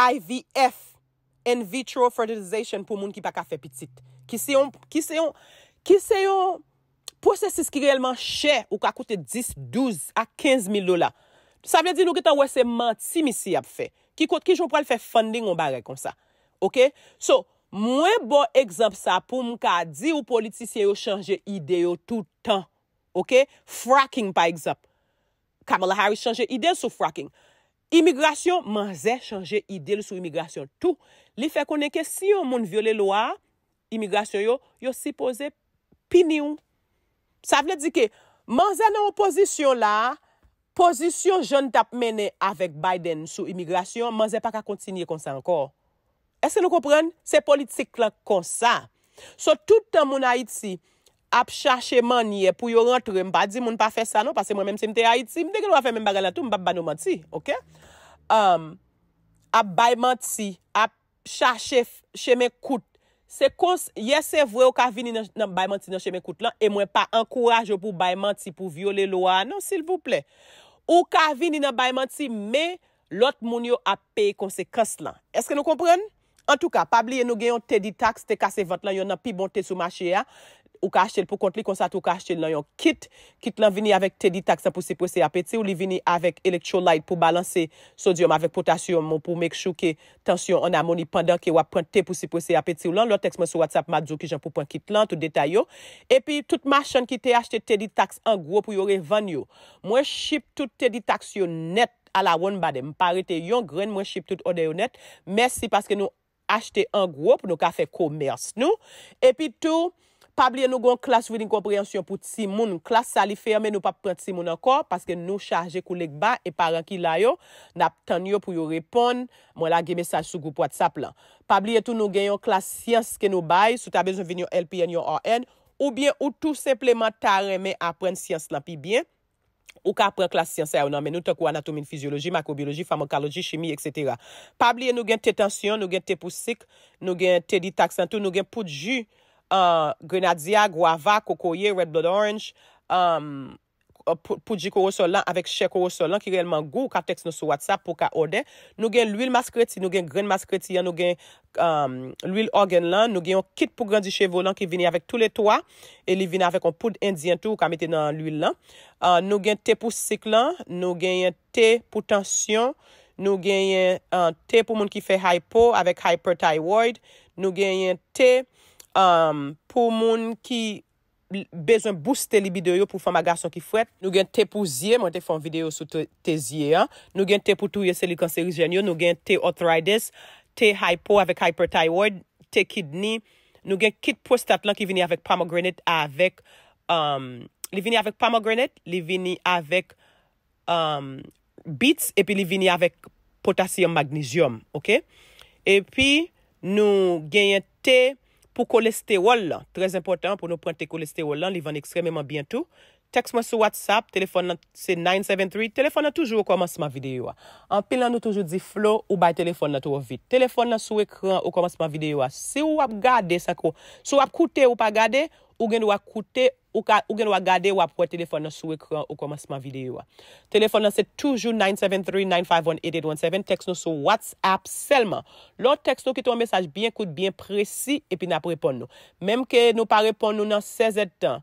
IVF, in vitro fertilization pou moun ki pa ka fe pitit. Ki se yon, ki se yon, pou se se skirelman chè ou ka kote 10, 12, a 15 mil lola. Sa vle di nou geta we se manti misi ap fe. Ki kote ki joun pou al fe funding ou bagay kon sa. Ok, so mwen bon ekzamp sa pou mwen ka di ou politisyen yo chanje ide yo toutan Ok, fracking pa ekzamp Kamala Harris chanje ide yo sou fracking Immigrasyon, man zè chanje ide yo sou immigrasyon Tou, li fè konen ke si yo moun viole lo a Immigrasyon yo, yo si pose pini yo Sa vle di ke, man zè nan oposisyon la Posisyon jen tap mene avek Biden sou immigrasyon Man zè pa ka kontinye kon sa ankor Eske nou kompren, se politik lan konsa. So toutan moun a iti ap chache manye pou yo rentre, mba di moun pa fe sa non, pase mwen menm se mte a iti, mde gen wafen menm bagal la tou, mba banou man ti, ok? Ap bayman ti, ap chache cheme kout, se kons, yes se vwe ou ka vini nan bayman ti nan cheme kout lan, e mwen pa ankourage ou pou bayman ti pou viole loa, non, sil pouple. Ou ka vini nan bayman ti, me lot moun yo ap pe konsekans lan. Eske nou kompren? En tou ka, pabliye nou genyon Teddy Tax te kase vant lan yon nan pi bonte sou machye ya. Ou ka ashtel pou kont li konsat ou ka ashtel lan yon kit. Kit lan vini avèk Teddy Tax an pou sipwese apet se ou li vini avèk Electro Light pou balanse sodyom avèk potasyon moun pou mek chouke tensyon an amoni pandan ke wap prante pou sipwese apet se ou lan. Lò teksman sou WhatsApp madzou ki jan pou prante kit lan tout detay yo. E pi tout machan ki te ashte Teddy Tax an gro pou yon revan yo. Mwen ship tout Teddy Tax yo net ala one body. Mparete yon gren mwen ship tout ode yo net. Mersi paske nou. Achete an gwo pou nou ka fe komers nou. Epi tou, pabliye nou gen yon klas fwen yon komprehensyon pou ti moun. Klas sa li ferme nou pa pren ti moun ankor. Paske nou chaje kou lek ba e paran ki layo. Nap tan yo pou yo repon. Mwen la gen mesaj sou gwo pou atsa plan. Pabliye tou nou gen yon klas siens ke nou bay. Souta bezon ven yon LPN, yon RN. Ou bien ou tou sepleman ta reme apren siens lan pi bien. Ou ka apren klas siyansè e ou nan, men nou te kou anatomi, fizyoloji, makrobioloji, farmakoloji, chimi, etc. Pabliye nou gen te tansyon, nou gen te poussik, nou gen te di taksantou, nou gen pout ju, euh, grenadziya, gwava, kokoye, red blood orange, am... Euh, Euh, pou di korosol lan, avek chè korosol lan, ki realman gou, ka teks nou sou watsa, pou ka ode. Nou gen l'uil maskreti, nou gen gren maskreti, nou gen euh, l'uil organ lan, nou gen yon kit pou grandishevo lan, ki vini avek tou le toa, e li vini avek yon poud indyen tou, ka meti nan l'uil lan. Euh, nou gen te pou sik lan, nou gen yon te pou tensyon, nou gen yon te pou moun ki fe hypo, avek hyperthyroid, nou gen yon te pou moun ki... bezon booste li bideyo pou fwa ma gason ki fwet, nou gen te pou zye, mwen te fwa video sou te zye, nou gen te pou tou yese li konserijen yo, nou gen te arthritis, te hypo avèk hyperthyroid, te kidney, nou gen kit pou stat lan ki vini avèk pama granit, um, avèk, li vini avèk pama granit, li vini avèk um, bits, epi li vini avèk potasyon magnizyom, epi nou genye te pou kolesterol lan. Trez impotant pou nou prante kolesterol lan, li van ekstrememan bientou. Tekst mwen sou WhatsApp, telefon nan, se 973, telefon nan toujou ou komanseman videyo wa. An pil nan nou toujou di flow, ou bay telefon nan tou ou vit. Telefon nan sou ekran ou komanseman videyo wa. Se ou ap gade sakou, se ou ap koute ou pa gade, ou gen ou ap koute, Ou gen wak gade wap wè telefon nan sou ekran ou komanseman videyo wap. Telefon nan se toujou 973-951-8817. Tekst nou sou WhatsApp selman. Lò tekst nou ki ton mesaj byen koute byen presi epi nap repon nou. Mem ke nou pa repon nou nan 16 tan.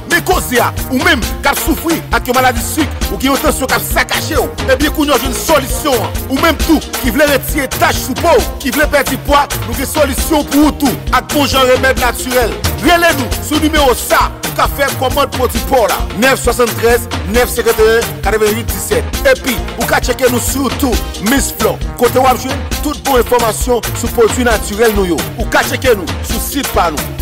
Ou mèm kap soufri ak yo maladi syk Ou ki yon tensyon kap sakache ou E eh biye kounyoj yon solisyon Ou mèm tou ki vle retye tache sou pa ou Ki vle peti poat nou ki solisyon pou ou tou Ak bonjan remèd naturel Vyele nou sou numèo sa Ou ka fèm komant poti po la 973-951-9817 E pi ou ka cheke nou sou tou Miss Flo Kote wap jwen tout bon informasyon Sou poti naturel nou yo Ou ka cheke nou sou sit pa nou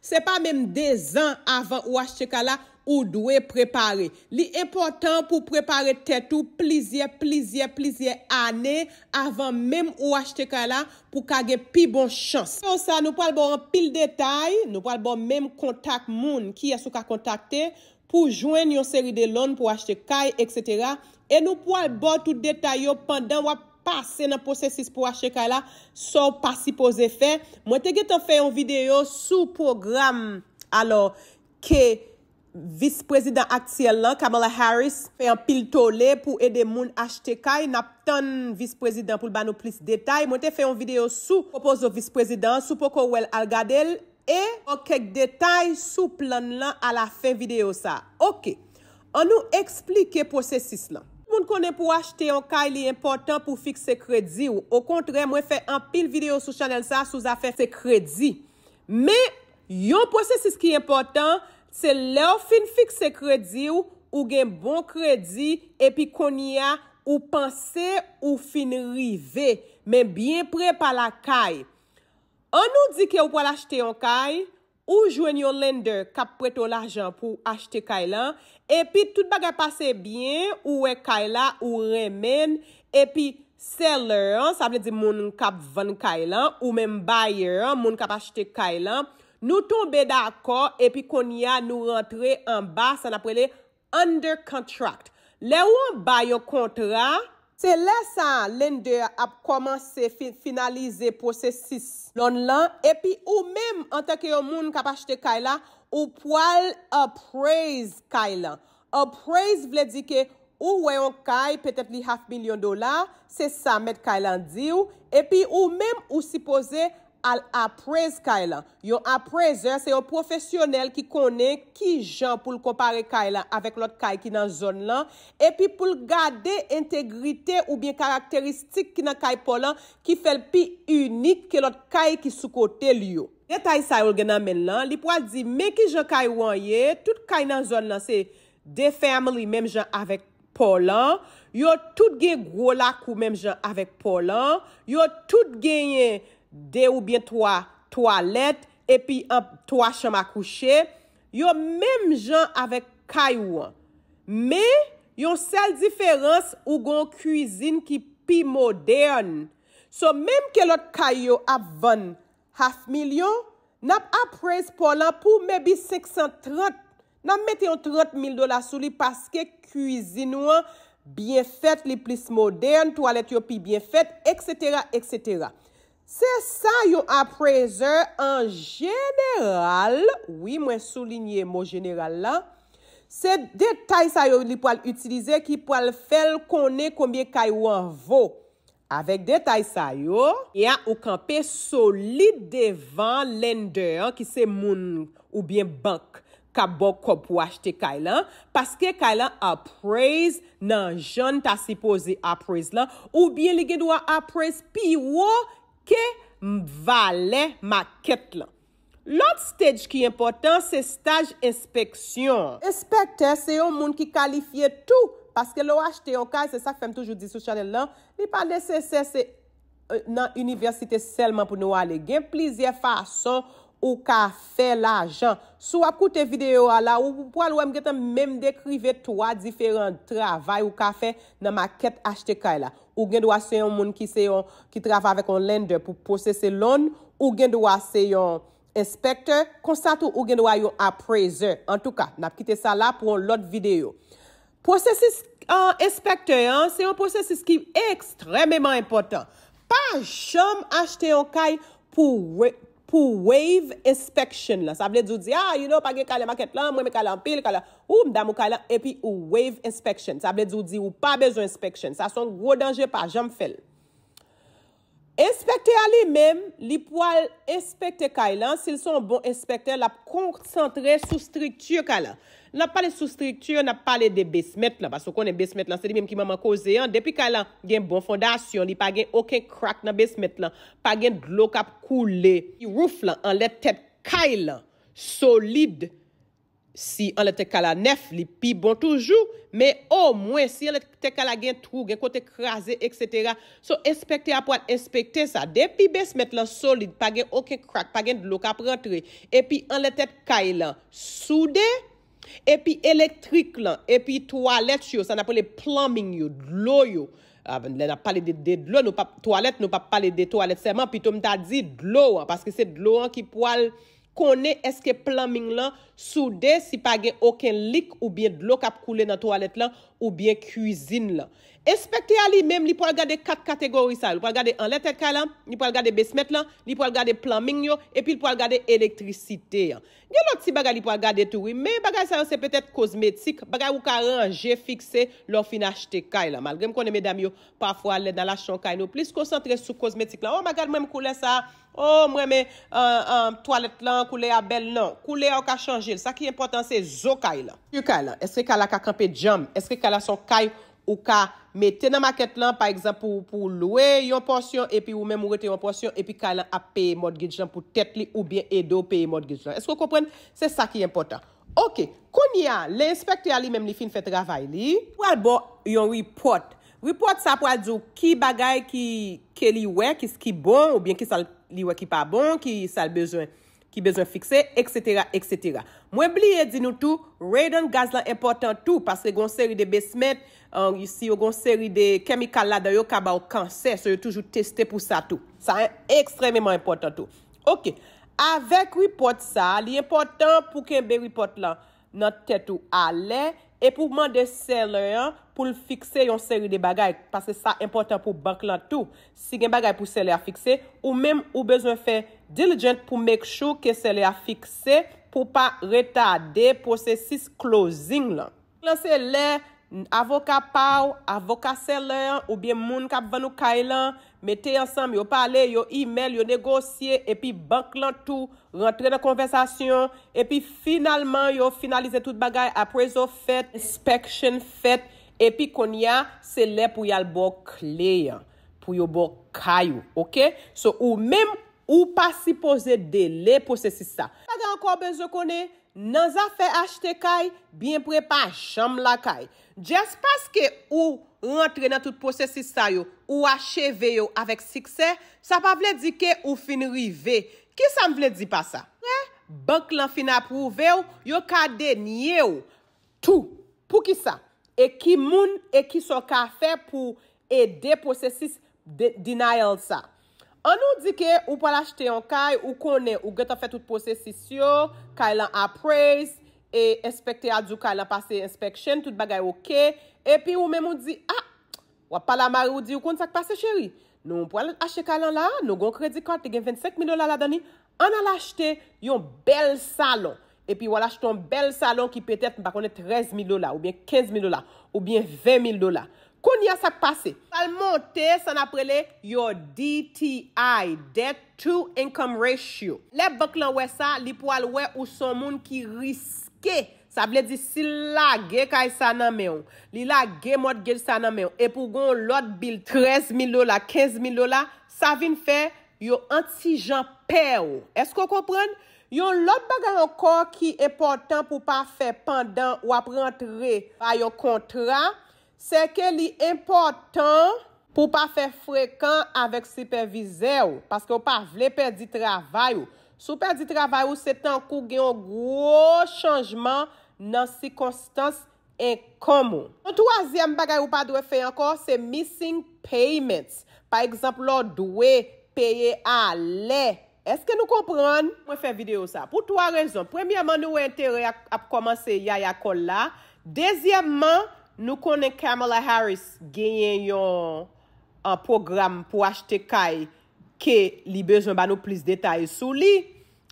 Se pa menm de zan avan ou achete kala ou dwe prepare. Li important pou prepare tetou plizye, plizye, plizye ane avan menm ou achete kala pou kage pi bon chans. Yon sa nou po albo an pil detay, nou po albo menm kontak moun ki yasou ka kontakte pou jwen yon seri de lon pou achete kaya, etc. E nou po albo tout detay yo pandan wap prezente. Pase nan prosesis pou achekay la, sou pasi pou ze fe. Mwen te get an fe yon video sou program alo ke vice-prezident aksiyel lan, Kamala Harris, fe yon pil tole pou ede moun achekay, nap ton vice-prezident pou l'bano plis detay. Mwen te fe yon video sou propozo vice-prezident, sou poko wèl algadel, e mwen kek detay sou plan lan ala fe video sa. Ok, an nou eksplike prosesis lan. moun konen pou achete yon kay li important pou fik se kredi ou. Ou kontre, mwen fe an pil video sou chanel sa sou za fe se kredi. Me, yon posè si skye important, se lè ou fin fik se kredi ou, ou gen bon kredi, epi koni ya ou panse ou fin rive. Men, byen pre pa la kay. An nou di ke ou pou al achete yon kay, ou jwen yon lender kap preto l'ajan pou achete kay lan, epi tout bagay pase bien, ou e kay la, ou remen, epi seller, sa aple di moun kap ven kay lan, ou men buyer, moun kap achete kay lan, nou tombe d'akor, epi kon ya nou rentre an ba, sa naprele under contract. Le ou an bay yo kontra, Se la sa lende ap komanse finalize pou se sis lon lan, epi ou menm anta ke yon moun kap achete kay la, ou poal appraise kay lan. Appraise vle di ke ou weyon kay, petet li half milyon dola, se sa met kay lan di ou, epi ou menm ou si posey, al apreze kay lan. Yo apreze, se yo profesyonel ki kone ki jan pou l kompare kay lan avek lot kay ki nan zon lan. E pi pou l gade integrite ou bien karakteristik ki nan kay polan ki fel pi unik ke lot kay ki sou kote li yo. Detay sa yon gen nan men lan, li pou al di, men ki jan kay wan ye, tout kay nan zon lan se de family, menm jan avek polan, yo tout gen gwo lakou, menm jan avek polan, yo tout gen yen De ou bien 3 toalet, epi 3 chama kouche, yon menm jan avèk kay ou an. Me, yon sel diferans ou gon kuisin ki pi modern. So menm ke lot kay ou ap ven, half mil yon, nap ap prez polan pou mebi 630. Nan mette yon 30 mil dola sou li paske kuisin ou an, bien fèt li plis modern, toalet yo pi bien fèt, etc., etc., Se sa yon apreze en jeneral, wii mwen soulinye mwen jeneral la, se detay sa yon li pou al utilize, ki pou al fel kone kombye kay wan vo. Avek detay sa yon, ya e ou kanpe soli devan lende an, ki se moun ou bien bank, kabok kon pou achete kay lan, paske kay lan apreze nan jen ta sipozi apreze lan, ou bien li gen dwa apreze pi wo, ke m vale ma ket lan. Lout stedj ki important se staj inspeksyon. Inspekter se yo moun ki kalifiye tou, paske lo achte yo kay, se sa ke m toujou di sou chanel lan, ni pa desese se euh, nan universite selman pou nou ale gen, plizye fason ou ka fe la jan. Sou ap koute video la, ou pou alwem getan mem dekrive towa diferent travay ou ka fe nan ma ket achte kay la. Ou gen do a se yon moun ki se yon ki trafa vek yon lender pou posese lon. Ou gen do a se yon inspector. Konstato ou gen do a yon appraiser. En tout ka, nap kite sa la pou yon lot videyo. Posese euh, inspector, se yon posese se ki ekstrememan important. Pa chom achete yon kay pou wèk. pou wave inspection la. Sa ble di ou di, ah, you know, pa gen kalem a ket lan, mwen me kalem pil, kalem, ou mdam ou kalem, epi ou wave inspection. Sa ble di ou di, ou pa bezo inspection. Sa son gro danje pa, jom fel. Enspekte a li men, li pou al enspekte kailan, sil son bon enspekte, la koncentre sou striktye kailan. Na pale sou striktye, na pale de besmet lan, baso konen besmet lan, se li men ki maman koze an, depi kailan gen bon fondasyon, li pa gen oken krak nan besmet lan, pa gen glok ap koule. Rouf lan, an let tep kailan, solide. Si an lete kalan nef, li pi bon toujou. Me o mwen, si an lete kalan gen trougen, kote krasen, etc. So, espekte apou an espekte sa. Depi bes met lan solide, pa gen oke krak, pa gen dlo kap rentre. Epi an lete kalan soude, epi elektrik lan, epi toalet yo. San apou le plumbing yo, dlo yo. Ah, a ven, le nan pale de dlo, nou pa toalet, nou pa pale de toalet seman. Pi to mta di dlo an, paske se dlo an ki poal... Kone eske plaming lan sou de si pa gen oken lik ou biye glok ap koule nan toalet lan ou byen kuizine la. Espekte a li mem, li pou al gade kat kategori sa. Li pou al gade an letet ka la, li pou al gade besmet la, li pou al gade plaming yo, epi li pou al gade elektrisite. Nye lot si bagay li pou al gade touwi, men bagay sa yon se petet kosmetik, bagay ou ka range fixe lor finachte ka la. Malgrim kon eme dam yo, pafwa le dan la chon ka yo, plis konsantre sou kosmetik la. Ou magad mwem koule sa, ou mwem toalet la, koule a bel la, koule a ou ka chanjil. Sa ki importan se zo ka la. Yu ka la, eske La son kay ou ka mette nan maket lan, pa ekzampou pou loue yon porsyon, epi ou men mou rete yon porsyon, epi kay lan ap peye mod gij lan pou tet li ou bien edo peye mod gij lan. Esko kompren, se sa ki yon pota. Ok, konya, le inspektia li menm li fin fè travay li. Wèl bo yon report. Report sa pou wèl djou ki bagay ki ke li wè, ki s ki bon ou bien ki sal li wè ki pa bon, ki sal bejwen. ki bezon fikse, et cetera, et cetera. Mwen bliye di nou tou, radon gaz lan importan tou, pasre yon seri de besmet, yon seri de kemikal la dayo kaba ou kanser, se yo toujou teste pou sa tou. Sa en ekstrememan importan tou. Ok, avek ripot sa, li importan pou ken be ripot lan nan tetou alek, E pou mwande selen pou l fikse yon seri de bagay. Pase sa impotant pou bank lan tou. Si gen bagay pou selen a fikse. Ou menm ou bezon fè diligent pou mek chou ke selen a fikse. Pou pa retade pou se sis closing lan. Lan selen. avoka pau, avoka selen, ou bien moun kap van nou kay lan, mette yon sam, yon pale, yon email, yon negosye, epi bank lan tou, rentre nan konversasyon, epi finalman, yon finalize tout bagay, apre zo fet, inspection fet, epi kon ya, se le pou yal bo kleyan, pou yon bo kayou, ok? So, ou mem, ou pa si pose de le pose si sa. Sade anko be, zekone? nan za fe achte kay, bin prepa chanm la kay. Jes paske ou rentre nan tout posesis sa yo, ou acheve yo avek sikse, sa pa vle dike ou fin rive. Ki sa m vle di pa sa? Eh, bank lan fin aprouve yo, yo ka denye yo. Tou, pou ki sa? E ki moun, e ki son ka fe pou ede posesis denayal sa. An nou dike ou pal achte yon kay, ou konen, ou geta fe tout posesis yo, kailan apreze, e, espekte adu kailan pase inspeksyen, tout bagay okey, e pi ou memon di, a, ah, wap pala marou di ou kontak pase cheri, nou moun pou al ashe kailan la, nou gon kredi kart te gen 25 mil dola la dani, an al ashte yon bel salon, e pi wala ashte yon bel salon ki petet bakone 13 mil dola, ou bien 15 mil dola, ou bien 20 mil dola. Koun ya sak pase? Sal monte san aprele yo DTI, Debt to Income Ratio. Le bank lan we sa, li pou al we ou son moun ki riske. Sa ble di si la ge kaj sanan me ou. Li la ge mot ge sanan me ou. E pou gon lot bil 13000 lola, 15000 lola, sa vin fe yo anti-janpe ou. Esko kompren? Yo lot baga anko ki e portan pou pa fe pandan wap rentre a yo kontra. Se ke li importan pou pa fe frekan avèk sipervize ou. Paske ou pa vle perdi travay ou. Sou perdi travay ou, se tan kou gen yon gro chanjman nan si konstans en komoun. An toazyem bagay ou pa dwe fe yon kor, se missing payments. Pa ekzamp lou dwe peye ale. Eske nou kompran? Mwen fe video sa. Pou toa rezon. Premiyaman nou e entere ap komanse yaya kol la. Dezyemman, Nou konen Kamala Harris genyen yon an program pou achete kaye ke li bezon ba nou plis detay sou li.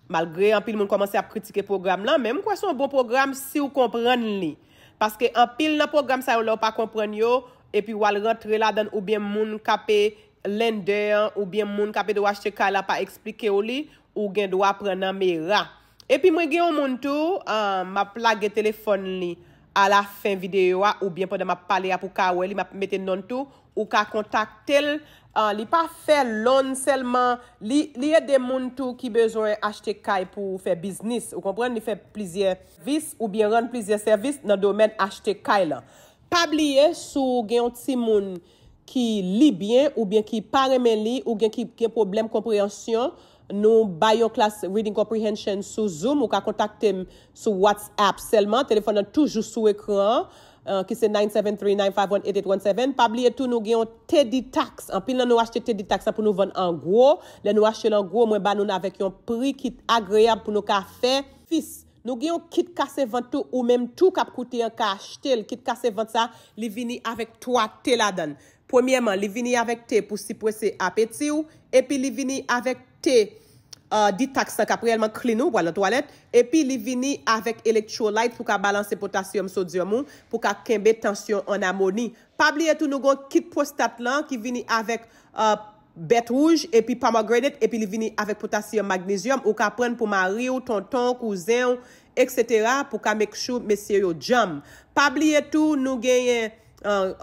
Malgre an pil moun komanse ap kritike program lan, men mwen kwa son bon program si ou kompran li. Paske an pil nan program sa ou la ou pa kompran yo, epi wale rentre la dan ou bien moun kape lende an, ou bien moun kape do achete kaye la pa eksplike ou li, ou gen do apren nan mera. E pi mwen genyon moun tou, ma plage telefon li. A la fin videyo a ah, ou bien poden ma pale apou ka we li ma meten non tou ou ka kontak tel. Li pa fe lon selman li e de moun tou ki bezoe achete kay pou fe biznis. Ou kompren li fe plizye vis ou bien ren plizye servis nan domen achete kay la. Pabliye sou gen yon ti moun ki li bien ou bien ki paremen li ou gen ki gen problem komprensyon. Nou bayon klas reading comprehension sou Zoom ou ka kontakte m sou WhatsApp selman. Telefon nan toujou sou ekran euh, ki se 973-951-8817. Pabliye tou nou gen yon Teddy Tax. Anpil nan nou achete Teddy Tax sa pou nou ven an gro. Len nou achete l an gro mwen ba nou nan avek yon pri kit agreab pou nou ka fe. Fis, nou gen yon kit kase 20 tou ou menm tou kap kouti yon ka achete l kit kase 20 sa. Li vini avek 3 te la dan. Premyeman, li vini avek te pou sipwese apeti ou. E pi li vini avek. te euh, ditaksan kap realman klinou wala toalet, epi li vini avek elektrolyte pou ka balanse potasyum sodyamou pou ka kembe tensyon an amoni. Pabli etou nou gon kit postat lan ki vini avek euh, bet rouge epi pama graded epi li vini avek potasyum magnezium ou ka pren pou mariyou, tonton, kouzen etc pou ka meksou me seryo djam. Pabli etou nou genyen an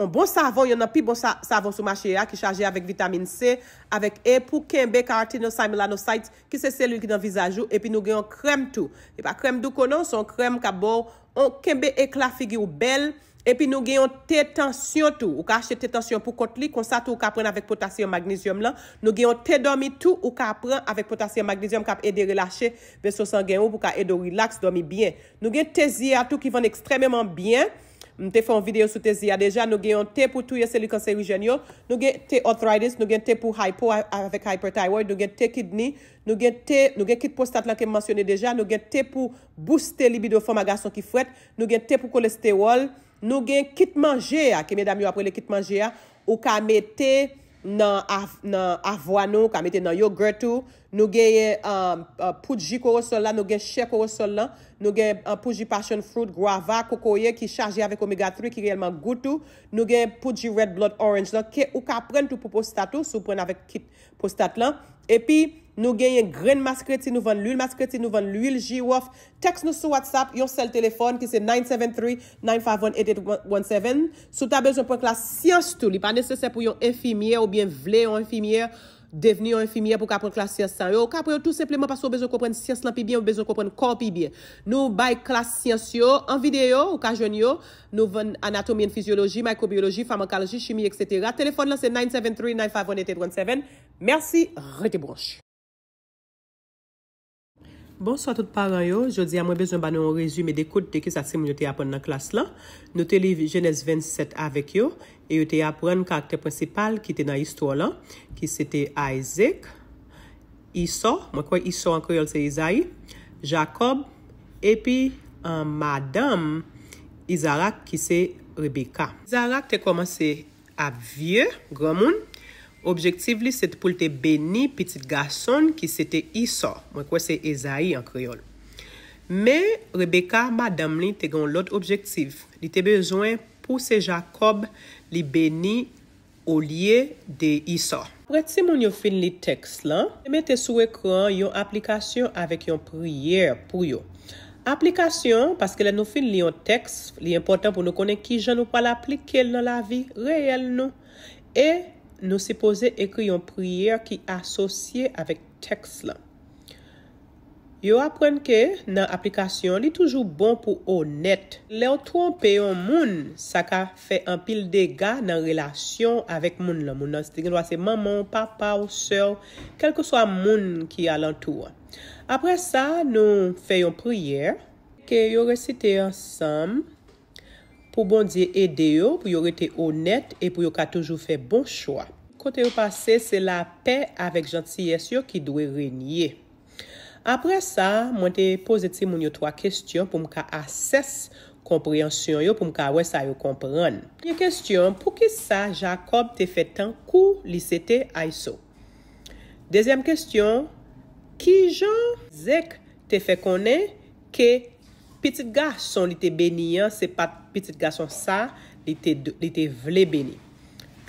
euh, bon savon, yon an pi bon savon sou ma chè ya ki chaje avèk vitamine C avèk E pou kenbe ka arti nou saimè la nou sait ki se selu ki nan visajou epi nou gen yon krem tou e pa krem dou konon, son krem ka bo an kenbe ek la figi ou bel epi nou gen yon tè tansyon tou ou ka achè tè tansyon pou kot li kon sa tou ou ka pren avèk potasyon magnizyum lan nou gen yon tè domi tou ou ka pren avèk potasyon magnizyum kap edè relache beso sangen ou pou ka edè ou relax domi bien, nou gen tè zi ya tou ki van ekstremèman bien mte fon video sou te ziya deja, nou gen yon te pou touye seli kanser yon gen yo, nou gen te arthritis, nou gen te pou hypo avek hyperthyroid, nou gen te kidney, nou gen te, nou gen kit postat lan ke mwansyonne deja, nou gen te pou booste libido fom agason ki fwet, nou gen te pou kolesterol, nou gen kit manje ya, ke medam yo apwele kit manje ya, ou ka me te... nan arvoanou, kamite nan yogurtou, nou geye um, uh, poujikorosol la, nou geye chekorosol la, nou geye uh, poujipassion fruit, grova, kokoye, ki charje avek omega 3, ki realman goutou, nou geye poujiret blood orange la, ke ou ka pren tou pou postatou, sou pren avek postat la, epi Nou genyen gren maskreti, nou ven l'ul maskreti, nou ven l'ul jiwof. Tekst nou sou WhatsApp, yon sel telefon ki se 973-951-8817. Sou ta bezon pren klas siens tou, li pa nesesè pou yon enfimier ou bien vle yon enfimier, deveni yon enfimier pou ka pren klas siens san yo. Ou ka pren yon tou sepleman pasou bezon kon pren siens lan pi biye ou bezon kon pren kon pi biye. Nou bay klas siens yo, an video, ou ka jen yo, nou ven anatomi en fizyologi, mikrobiologi, farmakologi, chimi, etc. Telefon la se 973-951-8817. Mersi, rete bronch. Bonsoit tout paran yo, jodi a mwen bezon ba nou an rezume de koute de ki satsim yo te apren nan klas lan. Nou te liv Genes 27 avek yo, e yo te apren kakte presepal ki te nan histwo lan. Ki se te Isaac, Isa, mwen kwey Isa an kriol se Izayi, Jacob, epi an madam, Izarak ki se Rebecca. Izarak te komanse ap vie, gramoun. Objektiv li set pou l te beni piti gason ki sete Isa. Mwen kwa se Ezayi an kriol. Me, Rebecca, madame li te gen l ot objektiv. Li te bezwen pou se Jacob li beni o liye de Isa. Pre ti moun yo fin li teks la, te mette sou ekran yon aplikasyon avek yon priyer pou yo. Aplikasyon, paske la nou fin li yon teks, li important pou nou konen ki jan nou pal aplike l nan la vi, reyel nou. E... Nou se pose ekri yon priyer ki asosye avèk teks la. Yo apren ke nan aplikasyon li toujou bon pou honet. Lèw tron pe yon moun, sa ka fe an pil dega nan relasyon avèk moun la moun. Moun nan se gen wase maman, papa ou sèl, kelke swa moun ki alantou. Apre sa nou fe yon priyer ke yo resite yon samm. pou bon diye ede yo, pou yo rete onet, e pou yo ka toujou fe bon chwa. Kote yo pase, se la pe avèk jantiye syo ki dwe renyye. Apre sa, mwen te pose ti moun yo 3 kestyon, pou mka ases kompryansyon yo, pou mka wè sa yo kompran. Nye kestyon, pou ki sa Jakob te fe tan kou lisete a iso? Dezyem kestyon, ki jan zek te fe konen ke jantiye? Petit gason li te beni an, se pat petit gason sa, li te vle beni.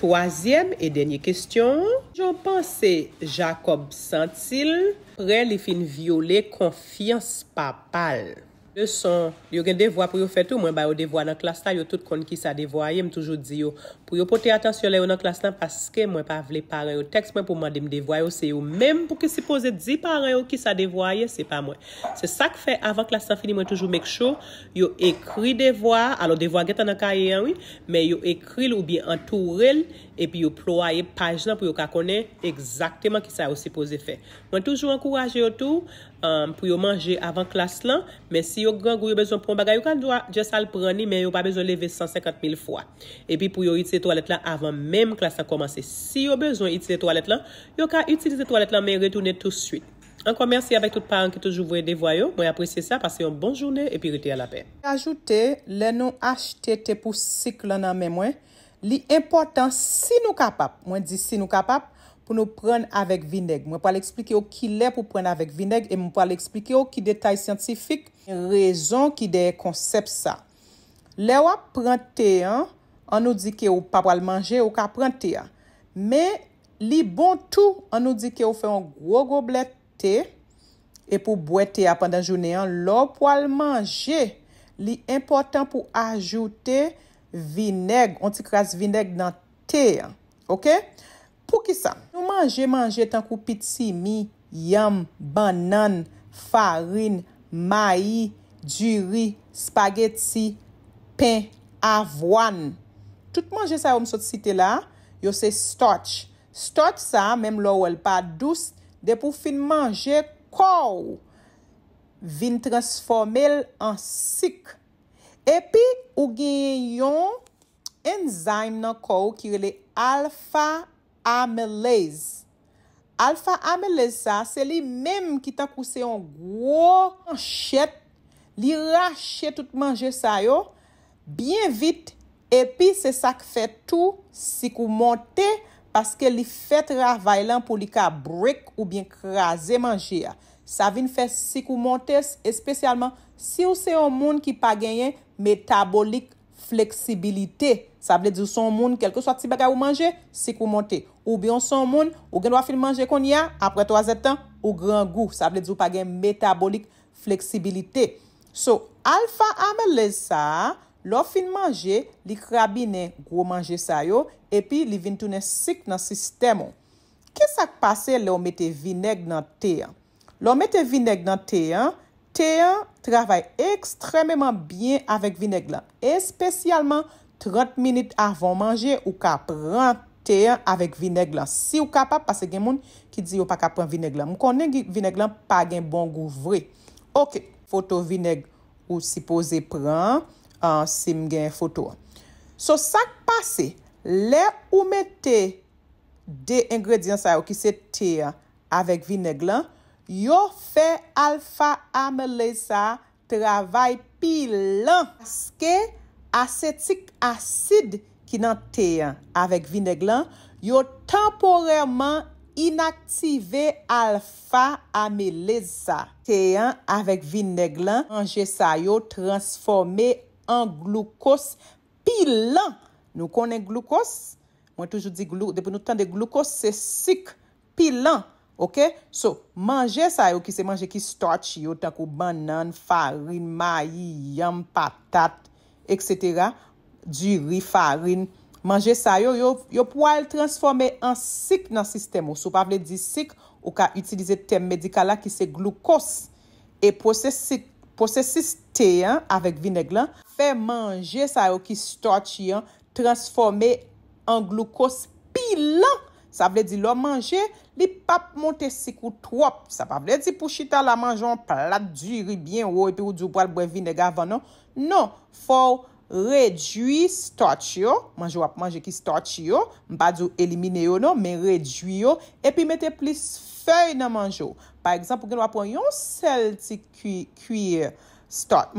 Toasyem e denye kestyon, joun pan se Jacob Santil pre li fin viole konfians papal. De son, yo gen devwa pou yo fetou, mwen bay yo devwa nan klasta, yo tout kon ki sa devwa, yem toujou di yo... pou yo pote atensyon lè yo nan klas lan, paske mwen pa vle pare yo, tekst mwen pou mwen dem devoye yo, se yo mwen pou ki se pose di pare yo, ki sa devoye, se pa mwen. Se sa k fe avan klas lan fini, mwen toujou mek chou, yo ekri devoye, alo devoye getan akaye yon, men yo ekri l ou bi entourel, epi yo ploye paj nan, pou yo ka kone, ekzakteman ki sa yo se pose fe. Mwen toujou ankuraje yo tou, um, pou yo manje avan klas lan, men si yo gran gwo yo bezon pron bagay, yo kan dwa dje sal prani, men yo pa bez toalet la avan menm klas a komanse. Si yo bezon itize toalet la, yo ka itize toalet la men retounen tout suite. An kon mersi avek tout paren ki toujou vwe devwayo, mwen apresye sa, pase yon bon jounen epi reti a la pen. Ajoute, le nou achete te pou sik lan nan men mwen, li importan si nou kapap, mwen di si nou kapap, pou nou pren avik vineg. Mwen pou al eksplike o ki le pou pren avik vineg e mwen pou al eksplike o ki detay sientifik, rezon ki de konsep sa. Le wap prante an, An nou di ke ou pa pral manje ou ka pran te ya. Me li bon tou an nou di ke ou fe yon gro go blet te. E pou bwe te ya pandan jounen yon log pral manje. Li important pou ajoute vineg. On ti kras vineg dan te ya. Ok? Pou ki sa? Nou manje manje tan kou piti si mi, yam, banan, farin, mayi, di ri, spaget si, pen, avwan. tout manje sa yo msot site la, yo se stotch. Stotch sa, mem lò wèl pa dous, de pou fin manje kòw, vin transformel an sik. Epi, ou gen yon enzaym nan kòw, ki wèle alfa amelèz. Alfa amelèz sa, se li mem ki ta kouse yon gwo chet, li rachet tout manje sa yo, bien vit, Epi, se sak fè tou, si kou montè, paske li fèt rar vay lan pou li ka brek ou bien krasè manjè ya. Sa vin fè si kou montè, espèsyalman, si ou se yon moun ki pa genyen metabolik fleksibilité. Sa ble di sou son moun, kelke sou ati baga ou manjè, si kou montè. Ou biyon son moun, ou gen wafil manjè kon ya, apre 3 etan, ou gran gou. Sa ble di sou pa genyen metabolik fleksibilité. So, alfa amel le sa... Lò fin manje, li krabine gwo manje sa yo, epi li vintoune sik nan sistemo. Kesa k pase lò mette vineg nan teyan? Lò mette vineg nan teyan, teyan travay ekstrememan byen avèk vineg lan. Espesyalman, 30 minit avon manje, ou ka pran teyan avèk vineg lan. Si ou kapap, pase gen moun ki di yo pa ka pran vineg lan. M konen gen vineg lan pa gen bon gwo vre. Ok, foto vineg ou si pose pran. an sim gen foto an. So sak pase, le ou mette de ingredyant sa yo ki se teyan avek vineg lan, yo fe alfa ameleza travay pilan. Aske, asetik asid ki nan teyan avek vineg lan, yo temporeman inaktive alfa ameleza. Teyan avek vineg lan, anje sa yo transforme An glukos pilan. Nou konen glukos? Mwen toujou di glukos. Depo nou tan de glukos, se sik pilan. Ok? So, manje sa yo ki se manje ki stotchi yo. Tan ko banan, farin, mayi, yam, patat, etc. Diri farin. Manje sa yo, yo pou al transforme an sik nan sistem. Sou pa vle di sik, ou ka itilize tem medika la ki se glukos. E pou se sik. Po se siste, an, avek vineg lan, fe manje sa yo ki stoti an, transforme an glukos pilan. Sa vle di lo manje, li pap monte siku trop. Sa pa vle di pou chita la manjou an plat di ribyen ou ou di ou boal boye vineg avan, non? Non, fo rejwi stoti yo, manjou ap manje ki stoti yo, mba di ou elimine yo, non? Men rejwi yo, epi mete plis fey nan manjou. Par ekzamp, ou gen do a pran yon sel ti kwiye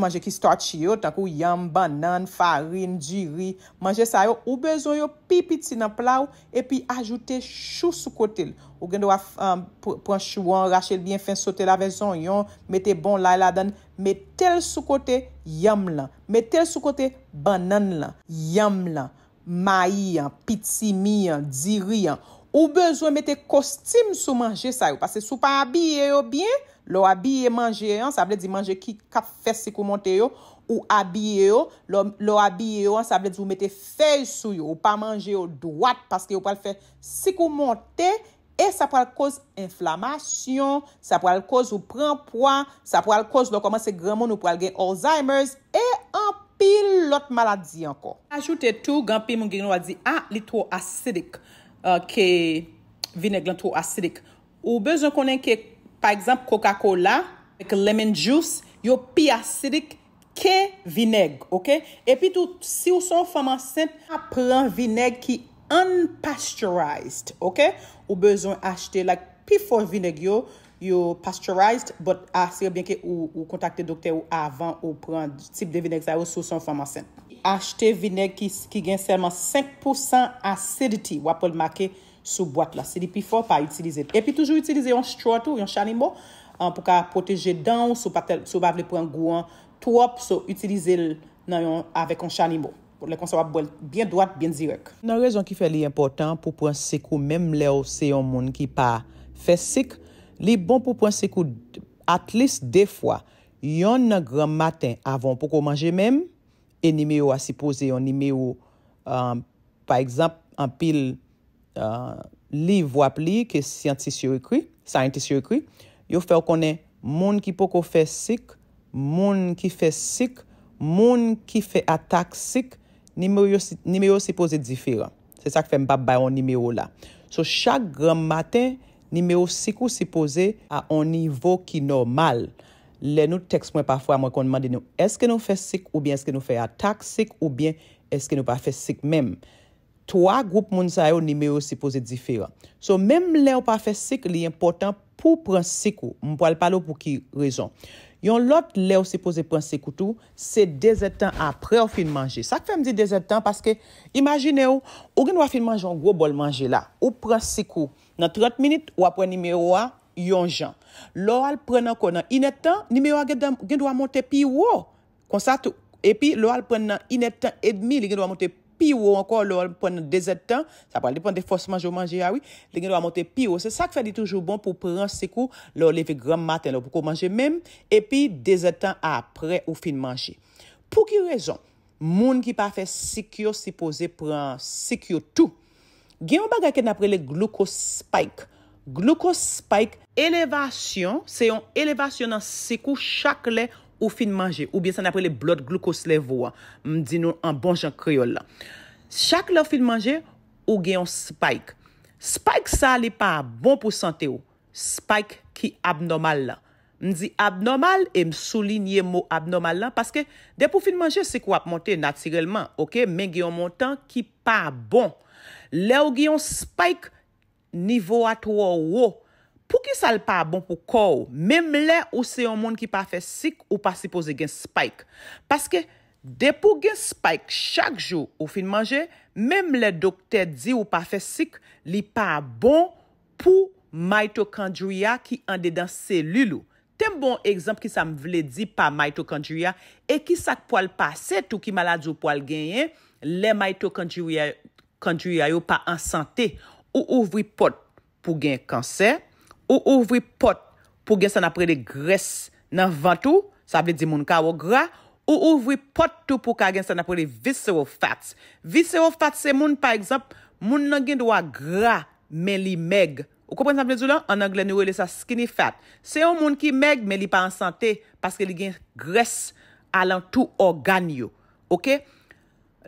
manje ki stot chiyo, tankou yam, banan, farin, jiri, manje sa yo, ou bezon yo pi piti nan plav, e pi ajoute chou sou kotil. Ou gen do a um, pran chou an, rachel bien fin sote la vezon, yon mette bon la la dan, mette l sou kote yam lan, mette l sou kote banan lan, yam lan, may yan, piti mi yan, jiri yan. Ou bezwen mette kostim sou manje sa yo. Pase sou pa abye yo bien, lo abye manje yo, sa ble di manje ki kap fes si kou monteyo, ou abye yo, lo abye yo, sa ble di ou mette fey sou yo, ou pa manje yo dwat, paske yo pal fes si kou montey, e sa pral koz inflamasyon, sa pral koz ou pran poin, sa pral koz lo komanse graman ou pral gen Alzheimer's, e an pil lot maladi anko. Ajoute tou, gampi moun genou a di, a ah, litro asidik, Euh, ke vineg lan tou asirik. Ou bezon konen ke, pa ekzamp, Coca-Cola, ek lemon juice, yo pi asirik, ke vineg, ok? E pi tou, si ou son farmase, a pren vineg ki unpasteurized, ok? Ou bezon achete, like, pi for vineg yo, yo pasteurized, but asir, ah, benke ou kontakte dokter ou avan ou pren tip de vineg sa yo sou son farmase. achte vinek ki gen serman 5% asiditi wapol make sou boat la. Sidi pi fò pa utilize. Epi toujou utilize yon strotou, yon chanimo, pou ka proteje dan ou sou pa vle pou an gouan. Tou ap sou utilize nan yon avek yon chanimo. Pou le konsa wap bole bien doat, bien zirek. Nan rezon ki fe li important pou pou an seku, mem le ou se yon moun ki pa fe sik, li bon pou pou an seku atlis de fwa, yon nan gran matin avon pou kou manje mem, E nimeyo a sipoze yon nimeyo, um, pa ekzamp, an pil uh, liv wap li, ke siyanti syo ekri, yo fè w konen moun ki poko fè sik, moun ki fè sik, moun ki fè atak sik, nimeyo sipoze difira. Se sa k fè mbaba yon nimeyo la. So chak gran maten, nimeyo siku sipoze a yon nivo ki normal. Le nou teks mwen pa fwa mwen kon mande nou, eske nou fe sik ou bien eske nou fe atak sik ou bien eske nou pa fe sik mem. Troa group moun sa yo nimero se pose diferan. So, mem le ou pa fe sik li important pou pran sik ou, mwen palo pou ki rezon. Yon lot le ou se pose pran sik ou tou, se dezetan apre ou fin manje. Sa ke fe mdi dezetan, paske imagine ou, ou gin wafin manje yon gro bol manje la. Ou pran sik ou nan 30 minute ou apre nimero a. yon jan. Lo al prenen konan inetan, ni me yo a gen do a monte piwo. Konsa tou. Epi, lo al prenen inetan edmi, li gen do a monte piwo anko, lo al prenen dezetan, sa pral depande fos manje ah ou manje ya wi, li gen do a monte piwo. Se sak fè di toujou bon pou prenen sikou lo levi gran maten, lo pou kou manje mem, epi dezetan apre ou fin manje. Pou ki rezon, moun ki pa fe sikyo si pose prenen sikyo tou, gen yo baga ken apre le glukos spayk, Glukos spike, elevasyon, se yon elevasyon nan sikou chak le ou fin manje. Ou bie san apre le blot glukos le vou an. M di nou an bon jan kriol la. Chak le ou fin manje, ou gen yon spike. Spike sa li pa bon pou sante ou. Spike ki abnormal la. M di abnormal, e m solinye mou abnormal la. Paske de pou fin manje, sikou ap monte natirelman. Ok, men gen yon montan ki pa bon. Le ou gen yon spike... Nivou at wou wou, pou ki sa l pa bon pou kou, mem le ou se yon moun ki pa fe sik ou pa sipoze gen spike. Paske, de pou gen spike chak jou ou fin manje, mem le dokter di ou pa fe sik, li pa bon pou mitochondria ki ande dan selulu. Ten bon ekzamp ki sa m vle di pa mitochondria, e ki sak po al pa set ou ki malade ou po al genyen, le mitochondria yo pa ansante. Ok. Ou ouvri pot pou gen kanser, ou ouvri pot pou gen san apre de gres nan vantou, sa aple di moun kawo gra, ou ouvri pot tou pou gen san apre de viscerofat. Viscerofat se moun, pa ekzop, moun nan gen dwa gra men li meg. Ou komprense aple di zoulan? An angle ni wele sa skinny fat. Se yon moun ki meg men li pa an sante, paske li gen gres alan tou organ yo. Ok?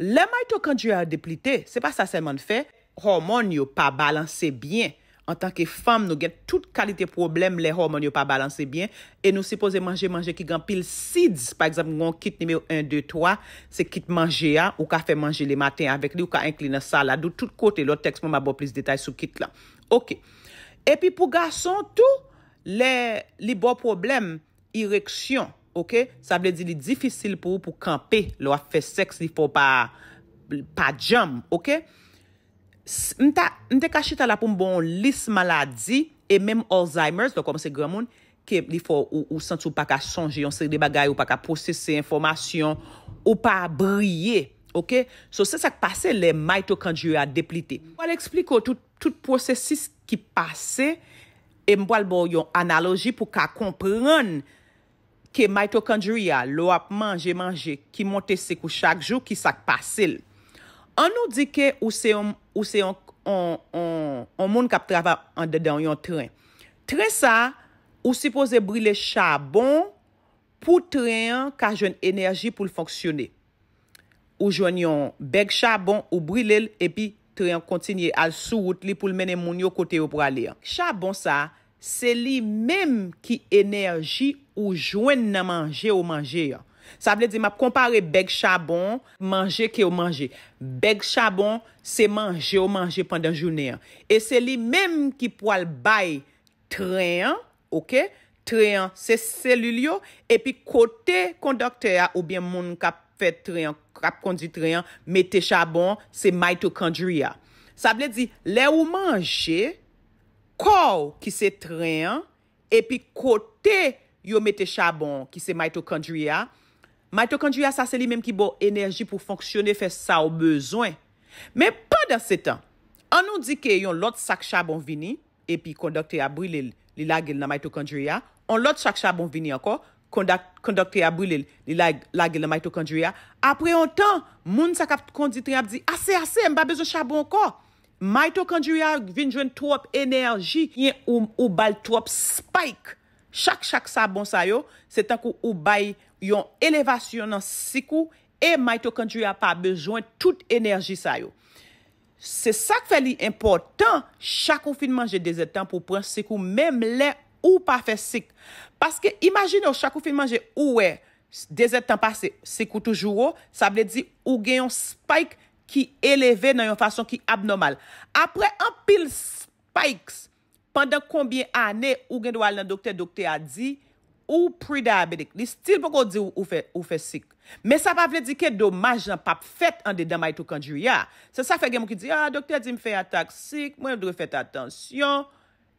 Le mitokanji a deplite, se pa sa seman fey. hormon yo pa balanse bien. En tanke fam nou gen tout kalite problem le hormon yo pa balanse bien. E nou se pose manje manje ki gan pil sids. Par exemple, yon kit nime yo 1, 2, 3. Se kit manje ya, ou ka fe manje le maten avek li ou ka inkline sa la. Do tout kote, lor tekst mou ma bo plis detay sou kit la. Ok. E pi pou gason tou, li bo problem, ireksyon, ok. Sa vle di li difisil pou w pou kampe lor fe seks li fo pa pa jam, ok. N te kache ta la pou m bon lis maladi, e menm Alzheimer's, do kom se gran moun, ke li fo ou sent sou pa ka sonje yon seri de bagay, ou pa ka posese informasyon, ou pa brye, ok? So se sak pase, le mitochondria deplite. Wale ekspliko, tout prosesis ki pase, e m boal bon yon analoji pou ka kompran ke mitochondria lo ap manje manje ki montese kou chak jou ki sak pase l. An nou di ke ou se yon moun kap trafa an dedan yon tren. Tren sa ou si pose brile chabon pou tren ka jwen enerji pou l'fonksyone. Ou jwen yon beg chabon ou brile l epi tren kontinye al sou wout li pou l menen moun yo kote yo pou aler. Chabon sa se li menm ki enerji ou jwen nan manje ou manje yon. Sa vle di map kompare beg chabon manje ki ou manje. Beg chabon se manje ou manje pandan jounen. E se li menm ki po al bay treyan, ok? Treyan se selulyo, epi kote kondokte ya ou bien moun kap kondi treyan, mete chabon, se mitochondria. Sa vle di le ou manje, kou ki se treyan, epi kote yo mete chabon ki se mitochondria, Mito kondriya sa se li menm ki bo enerji pou fonksyone fe sa ou bezwen. Men pa dan se tan, an nou di ke yon lot sak chabon vini, e pi kondokte ya brilil li lage l na mito kondriya, an lot sak chabon vini anko, kondokte ya brilil li lage l na mito kondriya, apre an tan, moun sak kondi tri ap di, ase ase, mba bezon chabon anko. Mito kondriya vinjwen tou ap enerji, yon ou bal tou ap spike. Chak chak chabon sa yo, se tan ko ou bayi, yon elevasyon nan sikou e maitokanjou ya pa bejwen tout enerji sa yo. Se sa k fe li importan, chakou fin manje dezet tan pou pren sikou mem len ou pa fe sik. Paske imagine yo chakou fin manje ou we, dezet tan pase sikou toujou ou, sa ble di ou gen yon spike ki eleve nan yon fason ki abnormal. Apre an pil spikes pandan kombien ane ou gen dwal nan dokte, dokte a di Ou pre-diabetik. Li stil pou kon di ou fe sik. Men sa pa vle di ke domajan pa pfet an de dan maitokanjou ya. Se sa fe gen mou ki di, ah, doktor di m fe atak sik, mwen dwe fete atensyon,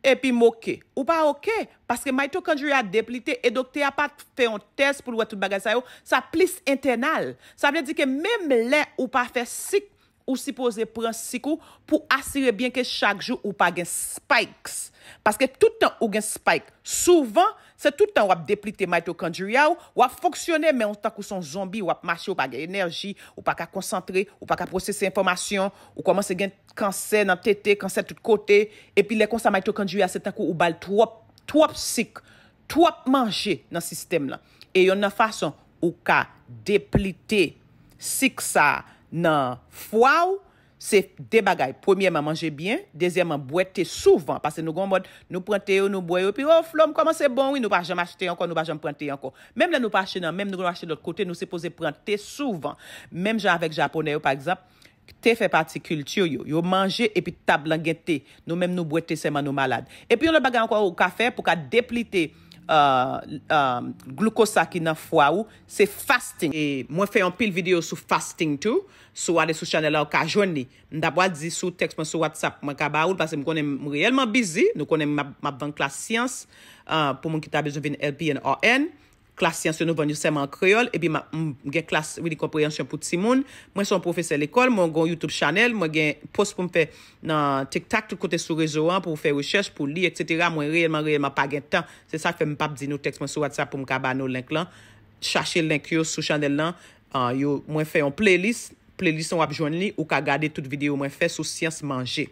epi mou ke. Ou pa oke. Paske maitokanjou ya deplite e doktor ya pa fe yon test pou lwa tout bagay sa yo, sa plis internal. Sa vle di ke menm lè ou pa fe sik ou si pose pre sik ou pou asire bien ke chak jou ou pa gen spikes. Paske tout an ou gen spikes. Souvan, se tout an wap deplite mitochondria ou wap foksyone men ou tak ou son zombi wap mache ou pa gen enerji, ou pa ka konsantre, ou pa ka prosesse informasyon, ou komanse gen kanser nan tete, kanser tout kote, epi le konsantre mitochondria se tak ou ou bal twop sik, twop manje nan sistem la. E yon nan fason ou ka deplite sik sa nan fwa ou, Se de bagay, premièman manje bien, dezièman bwete souvan, pase nou gon mod nou prante yo, nou bwete oh, yo, pi yo flom koman se bon, nou pa jom achete yon kon, nou pa jom prante yon kon. Mem la nou pa chenan, mem nou kon achete lout non, kote, nou se pose prante te souvan. Mem jan avek Japone yo, pa egzap, te fe pati kultyo yo, yo manje epi tab langete, nou mem nou bwete seman nou malade. E pi yo le bagay an kon yo ka fe, pou ka deplite yo, Euh, euh, Glukosa ki nan fwa ou Se fasting e Mwen fe yon pil video sou fasting tou Sou ale sou chanel la ou ka jwenni Ndap wadzi sou teks mwen sou whatsapp mwen ka ba ou Pase mwen konen mwen reyelman busy Mwen konen mwen apvan klas siyans euh, Pou mwen ki tabezo vin LPN ON klas siyans yon nou van yose man kreol, ebi mwen gen klas wili kompreyansyon pou ti moun, mwen son profese l'ekol, mwen gon Youtube chanel, mwen gen pos pou mwen fe nan tiktak tout kote sou rezoan, pou mwen fe rechers pou li, et cetera, mwen reyelman reyelman pa gen tan, se sa fe mwen pap di nou teks mwen sou atsa pou mwen ka bano lenk lan, chashe lenk yo sou chanel lan, ah, yo mwen fe yon playlist, playlist yon wap joun li, ou ka gade tout videyo mwen fe sou siyans manje.